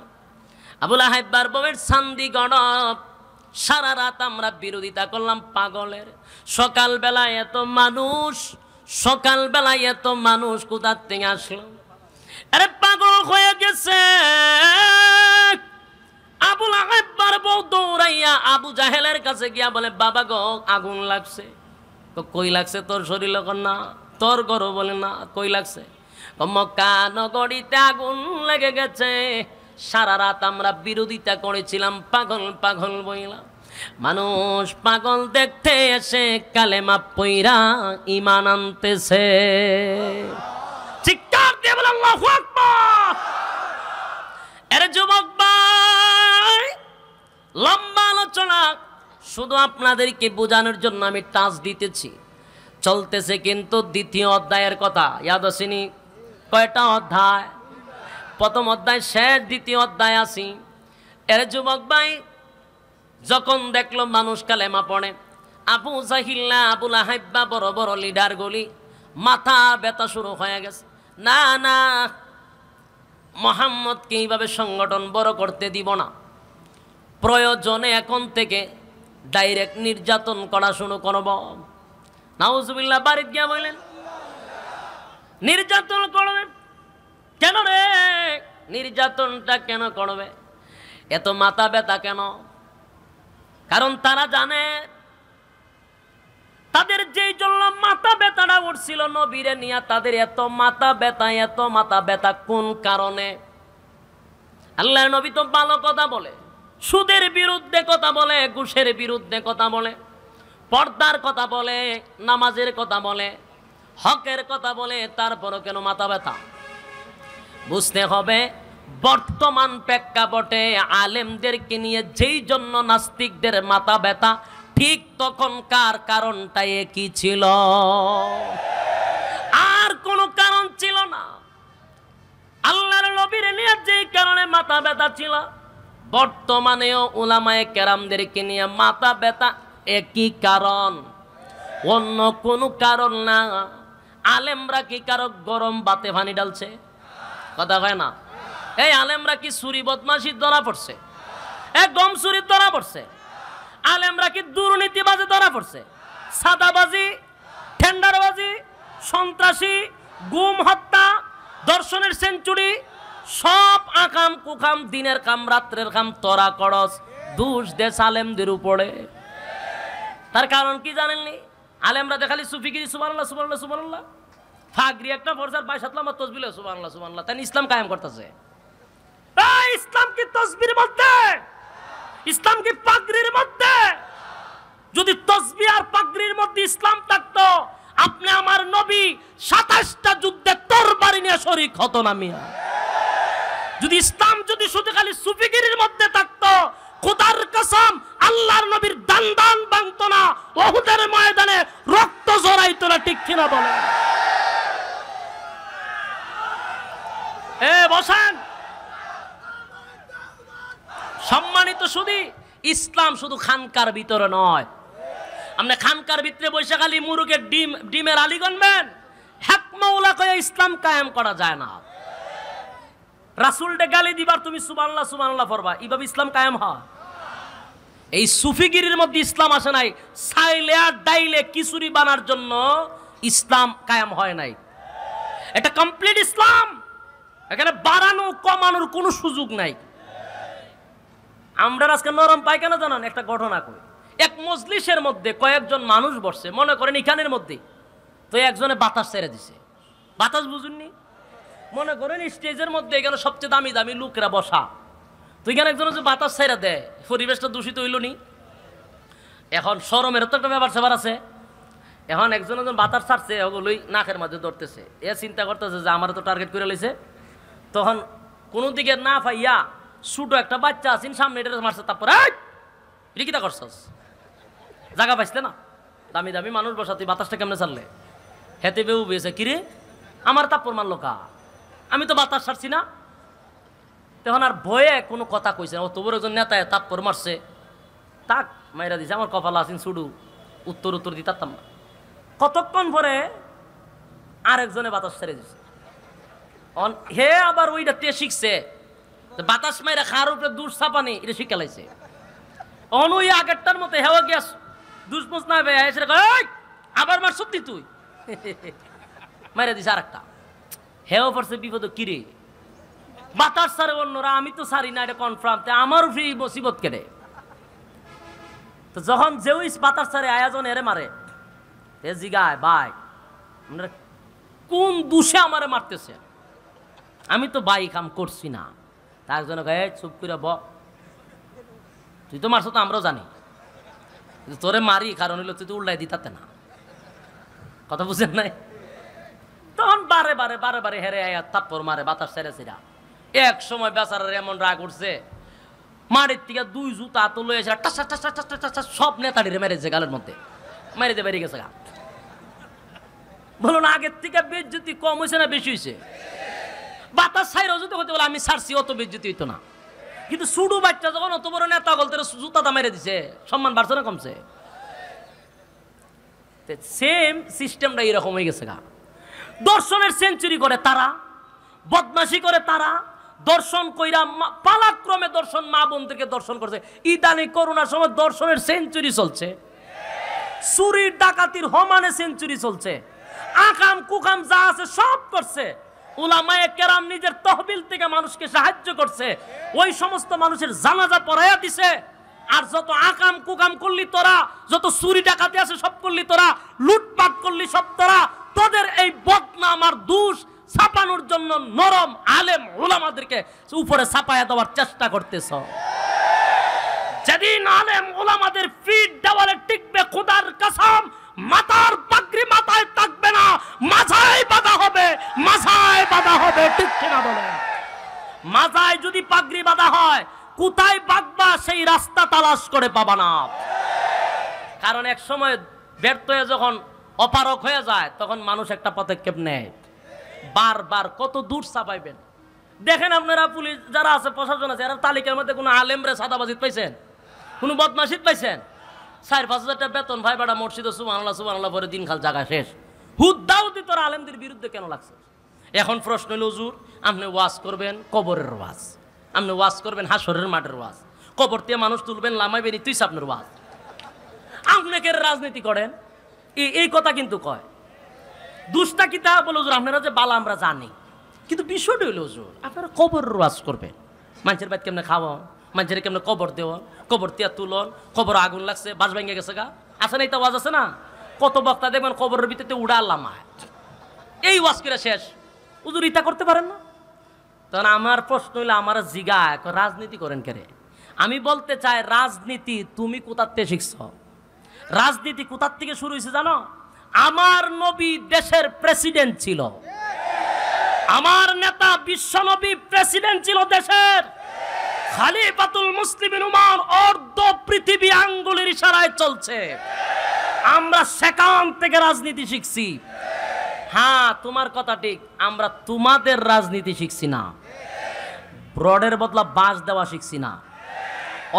আবুল হাইব্বার বউয়ের সান্দি গণপ সারা রাত আমরা বিরোধিতা করলাম পাগলের সকালবেলায় এত মানুষ সকালবেলায় এত মানুষ কোথার থেকে আসলো আরে পাগল হয়ে গেছে আবুল আহেবার বউ দৌড়াইয়া আবু জাহেলের কাছে গিয়া বলে বাবা গো আগুন লাগছে কই লাগছে তোর শরীর না তোর গরো বলে না কই লাগছে মক্কা নগরীতে আগুন লেগে গেছে সারা রাত আমরা বিরোধিতা করেছিলাম পাগল পাগল বইলাম মানুষ পাগল দেখতে এসে কালেমা পইরা ইমান আনতেছে চিৎকার দিয়ে বলে আল্লাহু আকবার আরে যুবক ভাই লম্বা আলোচনা শুধু আপনাদেরকে বোঝানোর জন্য আমি টাচ দিতেছি চলতেছে কিন্তু দ্বিতীয় অধ্যায়ের কথা ইয়াদসিনী কয়টা অধ্যায় প্রথম অধ্যায় শেষ দ্বিতীয় অধ্যায় আসি এর যুবক ভাই যখন দেখলো মানুষ কালেমা পড়ে আবু জাহিল্লা আবুল হাইব্বা বড় বড় লিডার গলি মাথা ব্যথা শুরু হয়ে গেছে না না মোহাম্মদকে এইভাবে সংগঠন বড় করতে দিব না প্রয়োজনে এখন থেকে ডাইরেক্ট নির্যাতন করা শুরু করব নাউজুবিল্লা বাড়িত গিয়া বললেন নির্যাতন করবে কেন রে নির্যাতনটা কেন করবে এত মাথা ব্যথা কেন কারণ তারা জানে তাদের যেই জন্য মাথা ব্যথাটা উঠছিল নবীরে নিয়া তাদের এত মাথা ব্যথা এত মাথা ব্যথা কোন কারণে আল্লাহ নবী তো ভালো কথা বলে সুদের বিরুদ্ধে কথা বলে ঘুষের বিরুদ্ধে কথা বলে পর্দার কথা বলে নামাজের কথা বলে হকের কথা বলে তারপরও কেন মাথা ব্যথা বুঝতে হবে বর্তমান প্রেক্ষাপটে আলেমদেরকে নিয়ে যেই জন্য নাস্তিকদের মাথা ব্যথা ঠিক তখনকার কারণটা একই ছিল আর কোনো কারণ ছিল না আল্লাহর নবীর নিয়ে যেই কারণে মাথা ব্যথা ছিল বর্তমানেও উলামায়ে কেরামদেরকে নিয়ে মাথা ব্যথা একই কারণ অন্য কোনো কারণ না আলেমরা কি কারো গরম বাতে ভানি ডালছে কথা হয় না এই আলেমরা কি সুরি বদমাসির ধরা পড়ছে এ গম চুরির ধরা পড়ছে আলেমরা কি দুর্নীতিবাজি ধরা পড়ছে সাদাবাজি ঠেন্ডারবাজি সন্ত্রাসী গুম হত্যা দর্শনের সেঞ্চুরি সব আকাম কুকাম দিনের কাম রাত্রের কাম তরা করস দুষ দে আলেমদের উপরে তার কারণ কি জানেননি আলেমরা দেখালি সুফিগিরি সুবানাল্লাহ সুবানাল্লাহ সুবানাল্লাহ ফাগরি একটা ফোর্সার বাইশ হাত লম্বা তসবিল সুবানাল্লাহ সুবানাল্লাহ তাই ইসলাম কায়েম করতেছে ইসলাম কি তসবির মধ্যে ইসলাম কি পাগড়ির যদি সাতাশটা যুদ্ধে যদি ইসলাম যদি শুধু খালি সুফিগিরির মধ্যে থাকতো খোদার কসম আল্লাহর নবীর দান দান ভাঙতো না ওহুদের ময়দানে রক্ত জড়াইতো না ঠিক কিনা বলে এ সম্মানিত শুধু ইসলাম শুধু খানকার ভিতরে নয় আপনি খানকার ভিতরে বৈশাখ খালি মুরুকের ডিম ডিমের আলি গণবেন হ্যাকমাউলা কয়ে ইসলাম কায়েম করা যায় না রাসুলটা গালি দিবার তুমি সুবানলা সুবানলা ফরবা এইভাবে ইসলাম কায়েম হয় এই সুফিগিরির মধ্যে ইসলাম আসে নাই সাইলে আর ডাইলে কিশুরি বানার জন্য ইসলাম কায়েম হয় নাই এটা কমপ্লিট ইসলাম এখানে বাড়ানো কমানোর কোনো সুযোগ নাই আমরা আজকে নরম পায়খানা জানান একটা ঘটনা করি এক মজলিসের মধ্যে কয়েকজন মানুষ বসছে মনে করেন ইখানের মধ্যে তো একজনে বাতাস ছেড়ে দিছে বাতাস বুঝুননি মনে করেন স্টেজের মধ্যে এখানে সবচেয়ে দামি দামি লোকরা বসা তো এখানে একজন হচ্ছে বাতাস ছেড়ে দেয় পরিবেশটা দূষিত হইল নি এখন সরমের তো একটা ব্যাপার সেবার আছে এখন একজন একজন বাতাস ছাড়ছে ওগুলোই নাকের মাঝে ধরতেছে এ চিন্তা করতেছে যে আমার তো টার্গেট করে লিছে তখন কোনো দিকে না পাইয়া ছোট একটা বাচ্চা আছেন সামনে এটা মারছে তারপরে এটা কিতা করছস জাগা পাইছতে না দামি দামি মানুষ বসাতে বাতাসটা কেমনে চাললে হেতে বেউ বেয়েছে কিরে আমার তাপ্পর মারল কা আমি তো বাতাস ছাড়ছি না তখন আর ভয়ে কোনো কথা কইছে না ও তবুর একজন নেতায় তাপ্পর মারছে তাক মাইরা দিছে আমার কপাল আছেন ছুডু উত্তর উত্তর দিতে পারতাম না কতক্ষণ পরে আরেকজনে বাতাস ছেড়ে দিছে হে আবার ওইটা তে শিখছে বাতাস মাইরা খার উপরে দুধ নেই এটা শিক্ষা লাইছে অনু আগেরটার মতো হেওয়া গিয়া দুষ্মুস না বে এসে আবার মার সত্যি তুই মাইরা দিস আর একটা হেও পড়ছে বিপদ কিরে বাতাস সারে অন্যরা আমি তো সারি না এটা কনফার্ম তে আমারও ফ্রি মুসিবত কেটে তো যখন জেউইস বাতাস সারে আয়োজন এরে মারে তে জিগায় বাই কোন দুষে আমারে মারতেছে আমি তো বাইক আম করছি না একজনে গায়ে চুপ করে ব তুই তো মারছো তো আমরাও জানি তোরে মারি কারণ হইলো তুই তো উল্লাই দিতাতে না কথা বুঝেন নাই তখন বারে বারে বারে বারে হেরে আয়া তারপর মারে বাতাস সেরে সেরা এক সময় বেচারার এমন রাগ উঠছে মারের থেকে দুই জুতা তো লয়ে এসে সব টাসা টাসা মেরেছে গালের মধ্যে মেরে দিয়ে বেরিয়ে গেছে গা বলুন আগের থেকে বেজ্যুতি কম হয়েছে না বেশি হয়েছে বাতাস ছাইরও যদি হতে বলে আমি সারছি অত বিদ্যুৎ হইতো না কিন্তু সুডু বাচ্চা যখন অত বড় নেতা গলতে জুতা দাম দিছে সম্মান বাড়ছে না কমছে সেম সিস্টেমটা এরকম হয়ে গেছে গা দর্শনের সেঞ্চুরি করে তারা বদমাসি করে তারা দর্শন কইরা পালাক্রমে দর্শন মা থেকে দর্শন করছে ইদানি করোনার সময় দর্শনের সেঞ্চুরি চলছে চুরির ডাকাতির হমানে সেঞ্চুরি চলছে আকাম কুকাম যা আছে সব করছে উলামায়ে কেরাম নিজের তহবিল থেকে মানুষকে সাহায্য করছে ওই সমস্ত মানুষের জানাজা দিছে আর যত করলি তোরা লুটপাট করলি সব তোরা তোদের এই বদনাম আর ছাপানোর জন্য নরম আলেম ওলামাদেরকে উপরে ছাপায়া দেওয়ার চেষ্টা করতেছ যেদিন আলেম ওলামাদের ফিট দেওয়ালে টিকবে খোদার কাসাম মাথার পাগড়ি মাথায় থাকবে না মাথায় বাধা হবে মাথায় বাধা হবে ঠিক কিনা বলে মাথায় যদি পাগড়ি বাধা হয় কোথায় বাঁধবা সেই রাস্তা তালাশ করে পাবা না কারণ এক সময় ব্যর্থ হয়ে যখন অপারক হয়ে যায় তখন মানুষ একটা পদক্ষেপ নেয় বারবার কত দূর চাপাইবেন দেখেন আপনারা পুলিশ যারা আছে প্রশাসন আছে এরা তালিকার মধ্যে কোনো আলেমরে সাদাবাজিত পাইছেন কোনো বদমাসিত পাইছেন চার পাঁচ হাজার টাকা বেতন ভাই বেড়া মসজিদে সুবাহ সুবাহ পরে দিন খাল জায়গা শেষ হুদ্দাউদ্দি তোর আলেমদের বিরুদ্ধে কেন লাগছে এখন প্রশ্ন হইল হুজুর আপনি ওয়াজ করবেন কবরের ওয়াজ আপনি ওয়াজ করবেন হাসরের মাঠের ওয়াজ কবর দিয়ে মানুষ তুলবেন লামাই বেরি তুই আপনার ওয়াজ আপনি কে রাজনীতি করেন এই কথা কিন্তু কয় দুষ্টা কি তা বলো হুজুর আপনারা যে বালা আমরা জানি কিন্তু বিষয়টা হইল হুজুর আপনারা কবরের ওয়াজ করবেন মানুষের বাদ কেমনে খাওয়া মানুষের কেমন কবর দেওয়া কবর তিয়া তুলন কবর আগুন লাগছে বাস ভেঙে গেছে গা আছে না এই তো ওয়াজ আছে না কত বক্তা দেখবেন কবরের ভিতরে উড়া লামায় এই ওয়াজ করে শেষ উজুর ইতা করতে পারেন না তখন আমার প্রশ্ন হইলে আমার জিগা রাজনীতি করেন কে আমি বলতে চাই রাজনীতি তুমি কোথাতে শিখছ রাজনীতি কোথার থেকে শুরু হয়েছে জানো আমার নবী দেশের প্রেসিডেন্ট ছিল আমার নেতা বিশ্বনবী প্রেসিডেন্ট ছিল দেশের খালিফাতুল মুসলিমিন উমার অর্ধ পৃথিবী আঙ্গুলের ইশারায় চলছে আমরা সেখান থেকে রাজনীতি শিখছি হ্যাঁ তোমার কথা ঠিক আমরা তোমাদের রাজনীতি শিখছি না ব্রডের বদলা বাস দেওয়া শিখছি না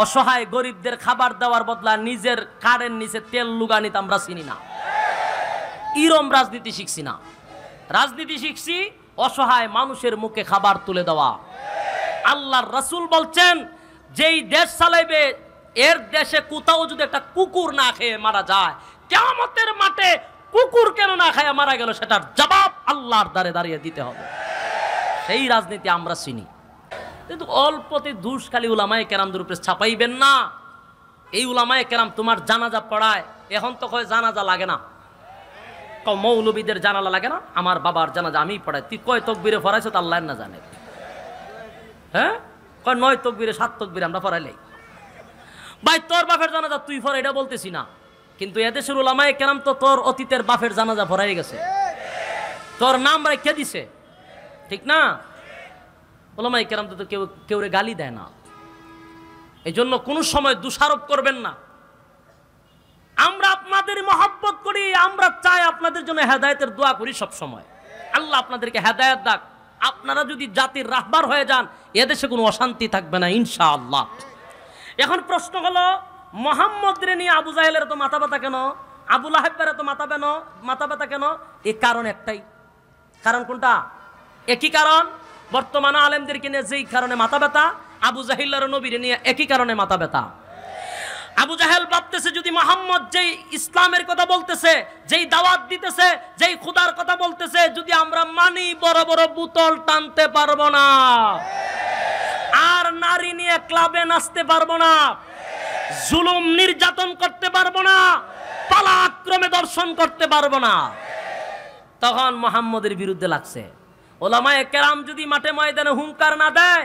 অসহায় গরিবদের খাবার দেওয়ার বদলা নিজের কারের নিচে তেল লুগানিতে আমরা চিনি না ইরম রাজনীতি শিখছি না রাজনীতি শিখছি অসহায় মানুষের মুখে খাবার তুলে দেওয়া আল্লাহর রাসুল বলছেন যেই দেশ চালাইবে এর দেশে কোথাও যদি একটা কুকুর না খেয়ে মারা যায় কেমতের মাঠে কুকুর কেন না খেয়ে মারা গেল সেটার জবাব আল্লাহর দ্বারে দাঁড়িয়ে দিতে হবে সেই রাজনীতি আমরা চিনি কিন্তু অল্পতে দুষ খালি উলামায় কেরামদের উপরে ছাপাইবেন না এই উলামায় কেরাম তোমার জানাজা পড়ায় এখন তো কয় জানাজা লাগে না মৌলবীদের জানালা লাগে না আমার বাবার জানাজা আমি পড়াই তুই কয় তকবিরে ফরাইছো তো আল্লাহ না জানে হ্যাঁ কয় নয় তকবিরে সাত তকবিরে আমরা পড়াইলাই ভাই তোর বাফের জানাজা তুই পড়া এটা বলতেছি না কিন্তু এদেশের ওলামায় কেনাম তো তোর অতীতের বাপের জানাজা ভরাই গেছে তোর নাম কে দিছে ঠিক না ওলামাই কেরাম তো কেউ কেউ রে গালি দেয় না এই জন্য কোনো সময় দোষারোপ করবেন না আমরা আপনাদের মহব্বত করি আমরা চাই আপনাদের জন্য হেদায়তের দোয়া করি সব সময় আল্লাহ আপনাদেরকে হেদায়ত দাক আপনারা যদি জাতির রাহবার হয়ে যান এদেশে কোনো অশান্তি থাকবে না আল্লাহ এখন প্রশ্ন হলো মোহাম্মদ রেনি আবু জাহেলের তো মাথা ব্যথা কেন আবুল আহেবের তো মাথা বেন মাথা ব্যথা কেন এই কারণ একটাই কারণ কোনটা একই কারণ বর্তমান আলেমদের কিনে যেই কারণে মাথা ব্যথা আবু জাহিল্লার নবীর নিয়ে একই কারণে মাথা ব্যথা আবু জাহেল ভাবতেছে যদি মোহাম্মদ যেই ইসলামের কথা বলতেছে যেই দাওয়াত দিতেছে যেই খুদার কথা বলতেছে যদি আমরা মানি বড় বড় বোতল টানতে পারবো না আর নারী নিয়ে ক্লাবে নাচতে পারবো না জুলুম নির্যাতন করতে পারবো না পালা আক্রমে দর্শন করতে পারবো না তখন মোহাম্মদের বিরুদ্ধে লাগছে ওলামায় কেরাম যদি মাঠে ময়দানে হুঙ্কার না দেয়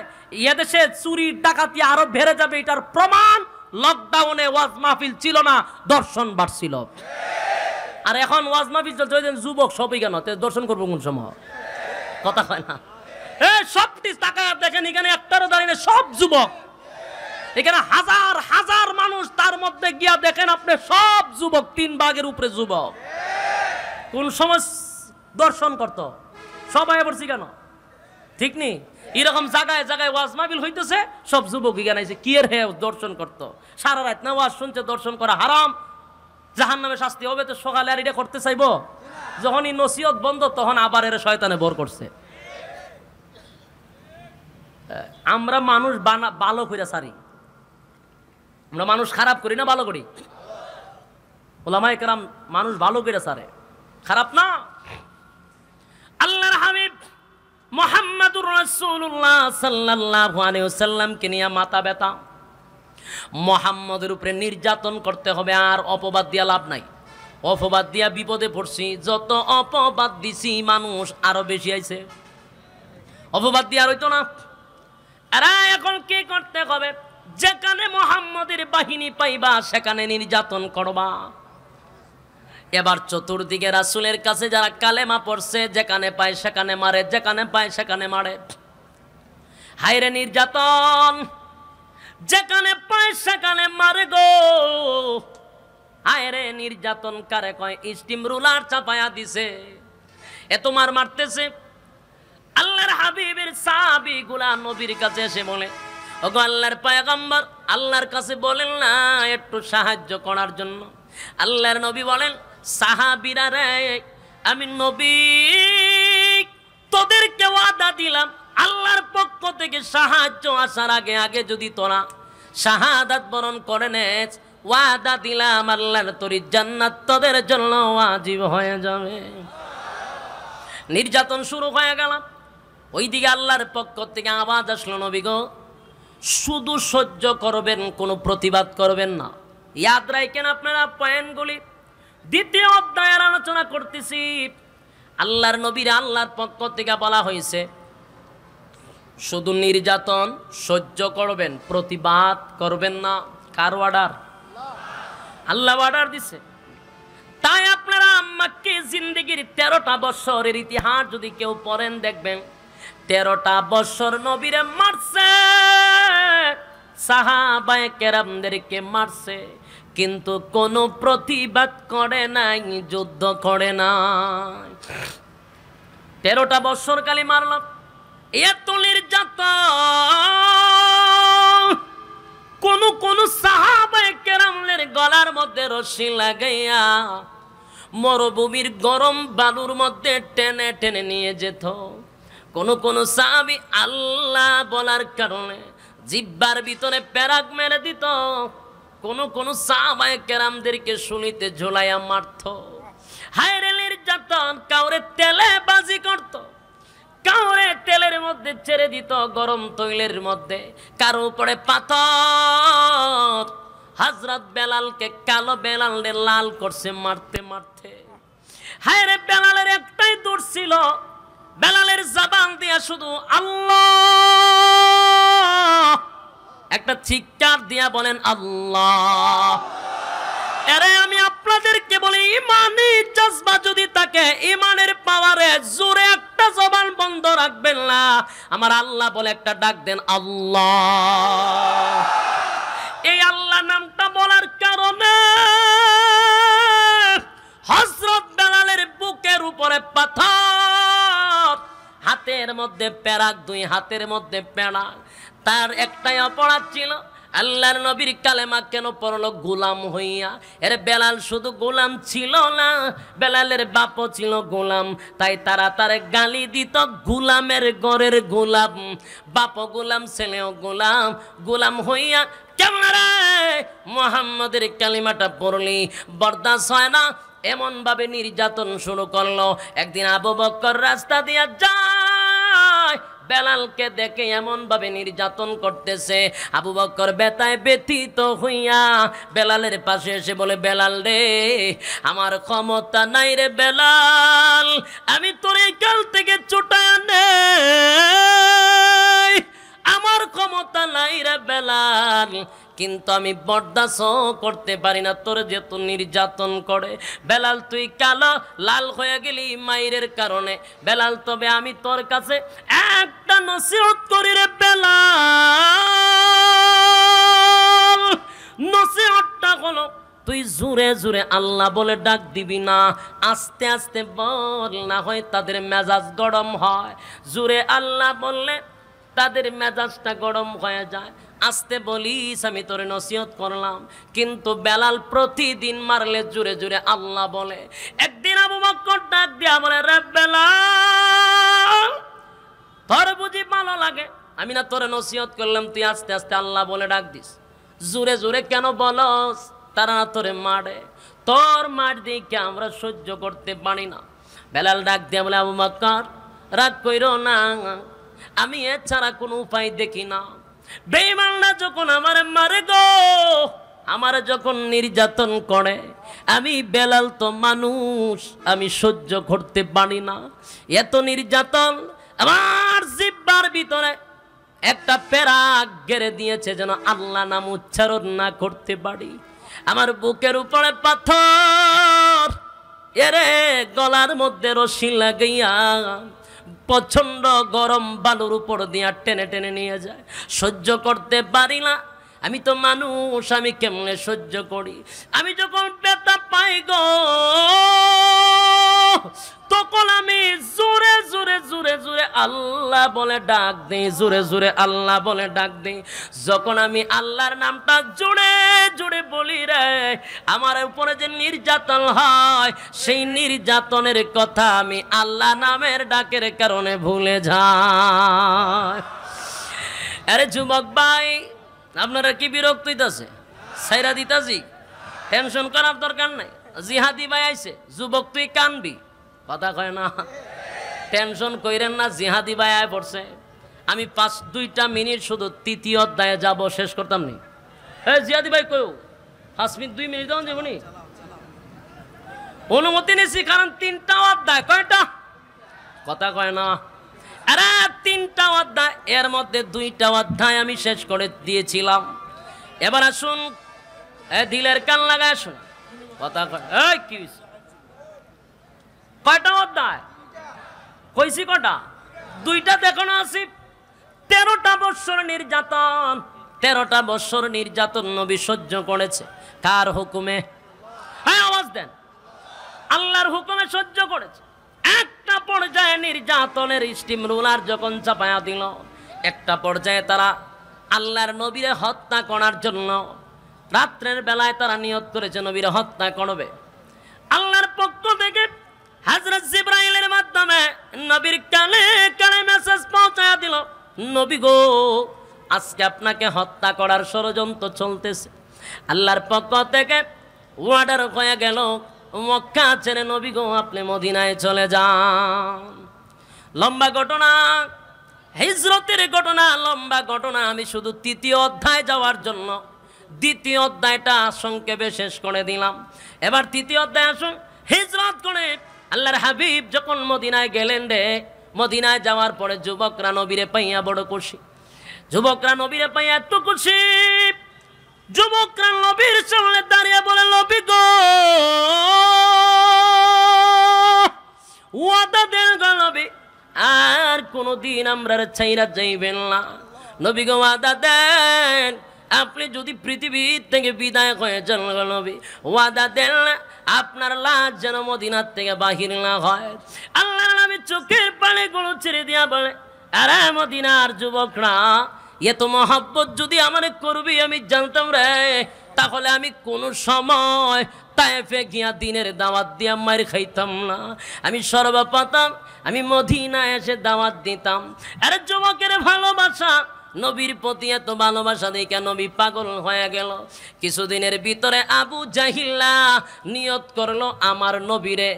এদেশে চুরি ডাকাতি আরো বেড়ে যাবে এটার প্রমাণ লকডাউনে ওয়াজ মাহফিল ছিল না দর্শন বাড়ছিল আর এখন ওয়াজ মাহফিল চলছে যুবক সবই কেন দর্শন করবো কোন সময় কথা হয় না সব তাকায় দেখেন এখানে একটারও দাঁড়িয়ে সব যুবক এখানে হাজার হাজার মানুষ তার মধ্যে গিয়া দেখেন আপনি সব যুবক তিন ভাগের উপরে যুবক কোন সময় দর্শন করত সবাই বলছি কেন ঠিক নেই এরকম জায়গায় জায়গায় ওয়াজ মাহবিল হইতেছে সব যুবক ইগান কি এর হে দর্শন করত সারা রাত না ওয়াজ শুনছে দর্শন করা হারাম জাহান নামে শাস্তি হবে তো সকালে আর এটা করতে চাইব যখনই নসিহত বন্ধ তখন আবার এর শয়তানে বর করছে আমরা মানুষ বানা ভালো করে সারি আমরা মানুষ খারাপ করি না ভালো করি ওলামাই কারাম মানুষ ভালো করে সারে খারাপ না আল্লাহর হাবিব মোহাম্মদুর রসুল্লাহ সাল্লাহ সাল্লামকে নিয়ে মাথা ব্যথা মোহাম্মদের উপরে নির্যাতন করতে হবে আর অপবাদ দিয়া লাভ নাই অপবাদ দিয়া বিপদে পড়ছি যত অপবাদ দিছি মানুষ আরো বেশি আইছে অপবাদ দিয়া রইতো না এরা এখন কে করতে হবে যেখানে মোহাম্মদের বাহিনী পাইবা সেখানে নির্যাতন করবা এবার চতুর্দিকে রাসুলের কাছে যারা কালেমা পড়ছে যেখানে পায় সেখানে মারে যেখানে পায় সেখানে মারে হাইরে নির্যাতন যেখানে পায় সেখানে মারে গো হায়রে নির্যাতন কারে কয় স্টিম রুলার চাপায়া দিছে এ তোমার মারতেছে আল্লাহর হাবিবের সাবি গুলা নবীর কাছে এসে বলে ওগো আল্লাহর পায়গাম্বর আল্লাহর কাছে বলেন না একটু সাহায্য করার জন্য আল্লাহর নবী বলেন সাহাবিরা রে আমি নবী তোদেরকে ওয়াদা দিলাম আল্লাহর পক্ষ থেকে সাহায্য আসার আগে আগে যদি তোরা শাহাদাত বরণ করে নেস ওয়াদা দিলাম আল্লাহর তরি জান্নাত তোদের জন্য আজীব হয়ে যাবে নির্যাতন শুরু হয়ে গেল ওইদিকে আল্লাহর পক্ষ থেকে আওয়াজ আসলো নবী গো শুধু সহ্য করবেন কোনো প্রতিবাদ করবেন না ইয়াদ রাখেন আপনারা পয়েন্টগুলি দ্বিতীয় অধ্যায়ের আলোচনা করতেছি আল্লাহর নবীর আল্লাহর পক্ষ থেকে বলা হয়েছে শুধু নির্যাতন সহ্য করবেন প্রতিবাদ করবেন না কার অর্ডার আল্লাহ অর্ডার দিছে তাই আপনারা আম্মাকে জিন্দগির তেরোটা বছরের ইতিহাস যদি কেউ পড়েন দেখবেন তেরোটা বছর নবীরে মারছে সাহাবায় মারছে কিন্তু কোনো প্রতিবাদ করে নাই যুদ্ধ করে নাই তেরোটা বৎসর কালি মারল এতলির নির্যাতন কোন কোন সাহাবায় গলার মধ্যে রশি লাগাইয়া মরুভূমির গরম বালুর মধ্যে টেনে টেনে নিয়ে যেত কোন কোন সাহাবি আল্লাহ বলার কারণে জিব্বার ভিতরে প্যারাক মেরে দিত কোন কোন সাহাবায় কেরামদেরকে শুনিতে ঝোলাইয়া মারত হাইরেলের যাতন কাউরে তেলে বাজি করত কাউরে তেলের মধ্যে ছেড়ে দিত গরম তৈলের মধ্যে কারো উপরে পাথর হাজরত বেলালকে কালো বেলালে লাল করছে মারতে মারতে হায়রে বেলালের একটাই দূর ছিল বেলালের জাবান দিয়া শুধু আল্লাহ একটা চিৎকার দিয়া বলেন আল্লাহ এরে আমি আপনাদেরকে বলি ইমানি জজবা যদি তাকে ইমানের পাওয়ারে জোরে একটা জবান বন্ধ রাখবেন না আমার আল্লাহ বলে একটা ডাক দেন আল্লাহ এই আল্লাহ নামটা বলার কারণে হজরত বেলালের বুকের উপরে পাথর হাতের মধ্যে প্যারাক দুই হাতের মধ্যে প্যাড়া তার একটাই অপরাধ ছিল আল্লাহর নবীর কালেমা কেন পড়ল গোলাম হইয়া এর বেলাল শুধু গোলাম ছিল না বেলালের বাপও ছিল গোলাম তাই তারা তার গালি দিত গোলামের গড়ের গোলাম বাপ গোলাম ছেলেও গোলাম গোলাম হইয়া কেমন রে মোহাম্মদের কালিমাটা পড়লি বরদাস হয় না এমনভাবে নির্যাতন শুরু করলো একদিন আবু বক্কর রাস্তা দিয়া যায় বেলালকে দেখে এমনভাবে নির্যাতন করতেছে আবু বক্কর বেতায় ব্যথিত হইয়া বেলালের পাশে এসে বলে বেলাল রে আমার ক্ষমতা নাই রে বেলাল আমি তোর কাল থেকে চুটায় আমার ক্ষমতা নাই রে বেলাল কিন্তু আমি বরদাস্ত করতে পারি না তোর যেহেতু নির্যাতন করে বেলাল তুই কালো লাল হয়ে গেলি মাইরের কারণে বেলাল তবে আমি তোর কাছে একটা নসিহত করি রে বেলাল নসিহতটা হলো তুই জুরে জুরে আল্লাহ বলে ডাক দিবি না আস্তে আস্তে বল না হয় তাদের মেজাজ গরম হয় জুরে আল্লাহ বললে তাদের মেজাজটা গরম হয়ে যায় আসতে বলিস আমি তোরে নসিহত করলাম কিন্তু বেলাল প্রতিদিন মারলে জুড়ে জুড়ে আল্লাহ বলে একদিন আবু বকর ডাক দিয়া বলে রে বেলাল তোর বুঝি ভালো লাগে আমি না তোরে নসিহত করলাম তুই আস্তে আস্তে আল্লাহ বলে ডাক দিস জুড়ে জুড়ে কেন বলস তারা না তোরে মারে তোর মার দিকে আমরা সহ্য করতে পারি না বেলাল ডাক দিয়া বলে আবু মক্কর রাগ কইর না আমি এছাড়া ছাড়া কোনো উপায় দেখি না বেইমানরা যখন আমার মারে গো আমার যখন নির্যাতন করে আমি বেলাল তো মানুষ আমি সহ্য করতে পারি না এত নির্যাতন আমার জিব্বার ভিতরে একটা পেরাক গেড়ে দিয়েছে যেন আল্লাহ নাম উচ্চারণ না করতে পারি আমার বুকের উপরে পাথর এরে গলার মধ্যে রশি লাগাইয়া প্রচণ্ড গরম বালুর উপর দিয়া টেনে টেনে নিয়ে যায় সহ্য করতে পারি না আমি তো মানুষ আমি কেমনে সহ্য করি আমি যখন পেতা পাই গো তখন আমি জোরে জোরে জোরে জোরে আল্লাহ বলে ডাক দিই জোরে জোরে আল্লাহ বলে ডাক দিই যখন আমি আল্লাহর নামটা জোরে জোরে বলি রে আমার উপরে যে নির্যাতন হয় সেই নির্যাতনের কথা আমি আল্লাহ নামের ডাকের কারণে ভুলে যায় আরে যুবক ভাই আপনারা কি বিরক্ত হইতাছে সাইরা দিতাছি টেনশন করার দরকার নাই জিহাদি ভাই আইছে যুবক তুই কানবি কথা কয় না টেনশন কইরেন না জিহাদি বায়ায় পড়ছে আমি পাঁচ দুইটা মিনিট শুধু তৃতীয় অধ্যায়ে যাব শেষ করতাম নি হ্যাঁ জিহাদি ভাই কেউ পাঁচ মিনিট দুই মিনিট দেওয়া যাবনি অনুমতি নিছি কারণ তিনটা অধ্যায় কয়টা কথা কয় না আরে তিনটা অধ্যায় এর মধ্যে দুইটা অধ্যায় আমি শেষ করে দিয়েছিলাম এবার আসুন দিলের কান লাগায় আসুন কথা কয় কি হয়েছে কয়টা অধ্যায় কইছি কটা দুইটা দেখো না আসিফ তেরোটা বৎসর নির্যাতন তেরোটা বৎসর নির্যাতন নবী সহ্য করেছে কার হুকুমে হ্যাঁ আওয়াজ দেন আল্লাহর হুকুমে সহ্য করেছে একটা পর্যায়ে নির্যাতনের স্টিম রুলার যখন চাপায়া দিল একটা পর্যায়ে তারা আল্লাহর নবীরে হত্যা করার জন্য রাত্রের বেলায় তারা নিয়ত করেছে নবীরে হত্যা করবে আল্লাহর পক্ষ থেকে হাজরত জিব্রাইলের মাধ্যমে নবীর কানে কানে মেসেজ পৌঁছায়া দিল নবী গো আজকে আপনাকে হত্যা করার ষড়যন্ত্র চলতেছে আল্লাহর পক্ষ থেকে ওয়ার্ডার হয়ে গেল মক্কা ছেড়ে নবী গো আপনি মদিনায় চলে যান লম্বা ঘটনা হিজরতের ঘটনা লম্বা ঘটনা আমি শুধু তৃতীয় অধ্যায় যাওয়ার জন্য দ্বিতীয় অধ্যায়টা সংক্ষেপে শেষ করে দিলাম এবার তৃতীয় অধ্যায় আসুন হিজরত করে আল্লাহর হাবিব যখন মদিনায় গেলেন রে মদিনায় যাওয়ার পরে যুবকরা নবীরে পাইয়া বড় খুশি যুবকরা নবীরে পাইয়া এত খুশি যুবকরা নবীর সামনে দাঁড়িয়ে বলে নবী গো ওয়াদা দেন গো নবী আর কোনোদিন আমরা ছাইরা যাইবেন না নবী গো ওয়াদা দেন আপনি যদি পৃথিবীর থেকে বিদায় হয়ে যান নবী ওয়াদা দেন না আপনার লাশ যেন মদিনার থেকে বাহির না হয় আল্লাহ নবী চোখের পানে গুলো ছেড়ে দিয়া বলে আরে মদিনার যুবকরা এত মহাব্বত যদি আমার করবি আমি জানতাম রে তাহলে আমি কোনো সময় ফে গিয়া দিনের দাওয়াত দিয়া মার খাইতাম না আমি সর্বপ্রথম আমি মদিনা এসে দাওয়াত দিতাম আরে যুবকের ভালোবাসা নবীর প্রতি এত ভালোবাসা কেন নবী পাগল হয়ে গেল কিছুদিনের ভিতরে আবু জাহিল্লা নিয়ত করলো আমার নবীরে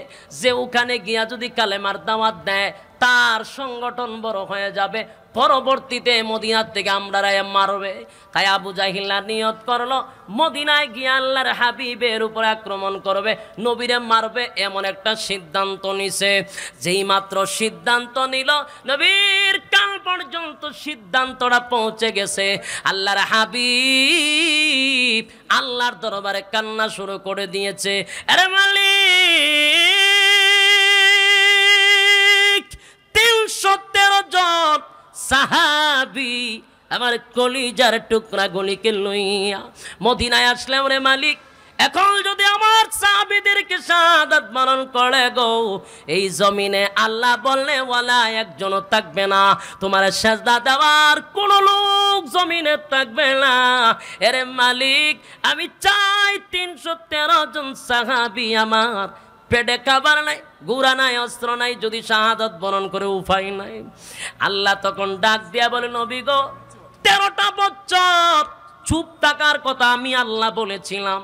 যে ওখানে গিয়া যদি কালেমার দাওয়াত দেয় তার সংগঠন বড় হয়ে যাবে পরবর্তীতে মদিনার থেকে আমরা মারবে তাই আবু জাহিল্লা নিয়ত করলো মদিনায় গিয়ে আল্লাহর হাবিবের উপর আক্রমণ করবে নবীরে মারবে এমন একটা সিদ্ধান্ত নিছে যেই মাত্র সিদ্ধান্ত নিল নবীর কাল পর্যন্ত সিদ্ধান্তটা পৌঁছে গেছে আল্লাহর হাবিব আল্লাহর দরবারে কান্না শুরু করে দিয়েছে আরে মালিক তিনশো জন সাহাবি আমার কলিজার টুকরা গলিকে লইয়া মদিনায় আসলাম রে মালিক এখন যদি আমার সাহাবিদেরকে শাহাদাত মরণ করে গো এই জমিনে আল্লাহ বললে ওয়ালা একজন থাকবে না তোমার সাজদা দেওয়ার কোন লোক জমিনে থাকবে না এরে মালিক আমি চাই তিনশো তেরো জন সাহাবি আমার পেটে কাবার নাই গুড়া নাই অস্ত্র নাই যদি শাহাদত বরণ করে উপায় নাই আল্লাহ তখন ডাক দিয়া বলে নবী গো তেরোটা বছর চুপ থাকার কথা আমি আল্লাহ বলেছিলাম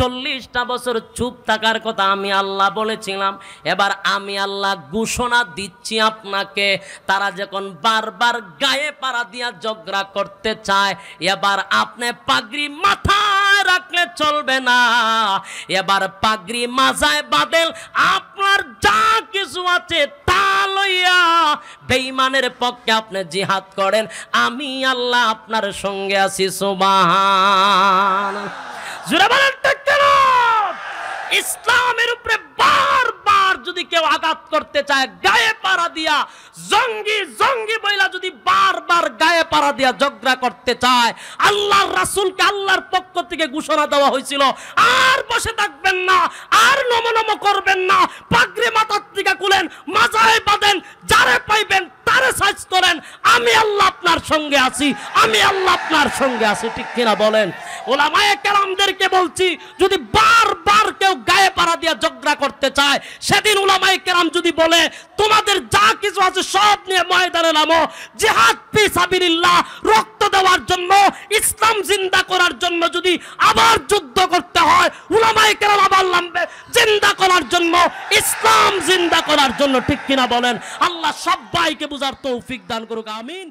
চল্লিশটা বছর চুপ থাকার কথা আমি আল্লাহ বলেছিলাম এবার আমি আল্লাহ ঘোষণা দিচ্ছি আপনাকে তারা যখন বারবার গায়ে পাড়া দিয়া ঝগড়া করতে চায় এবার আপনি পাগড়ি মাথায় রাখলে চলবে না এবার পাগড়ি মাজায় বাদেল আপনার যা কিছু আছে তা লইয়া বেইমানের পক্ষে আপনি জিহাদ করেন আমি আল্লাহ আপনার সঙ্গে আছি সুবাহ ইসলামের উপরে বারবার যদি কেউ আঘাত করতে চায় গায়ে পাড়া দিয়া জঙ্গি জঙ্গি বইলা যদি বারবার গায়ে পাড়া দিয়া ঝগড়া করতে চায় আল্লাহর রাসূলকে আল্লাহর পক্ষ থেকে ঘোষণা দেওয়া হয়েছিল আর বসে থাকবেন না আর নমনম করবেন না পাগড়ি মাথার টিকা কুলেন মাজায় বাঁধেন যারে পাইবেন তারে সাজ করেন আমি আল্লাহ আপনার সঙ্গে আছি আমি আল্লাহ আপনার সঙ্গে আছি ঠিক কিনা বলেন ওলামায়ে কেরামদেরকে বলছি যদি বারবার কেউ গায়ে পাড়া দিয়ে ঝগড়া করতে চায় সেদিন ওলামায়ে কেরাম যদি বলে তোমাদের যা কিছু আছে সব নিয়ে ময়দানে নামো জিহাদ ফি সাবিলিল্লাহ রক্ত দেওয়ার জন্য ইসলাম জিন্দা করার জন্য যদি আবার যুদ্ধ করতে হয় ওলামায়ে কেরাম আবার নামবে জিন্দা করার জন্য ইসলাম জিন্দা করার জন্য ঠিক কিনা বলেন আল্লাহ সবাইকে বোঝার তৌফিক দান করুক আমিন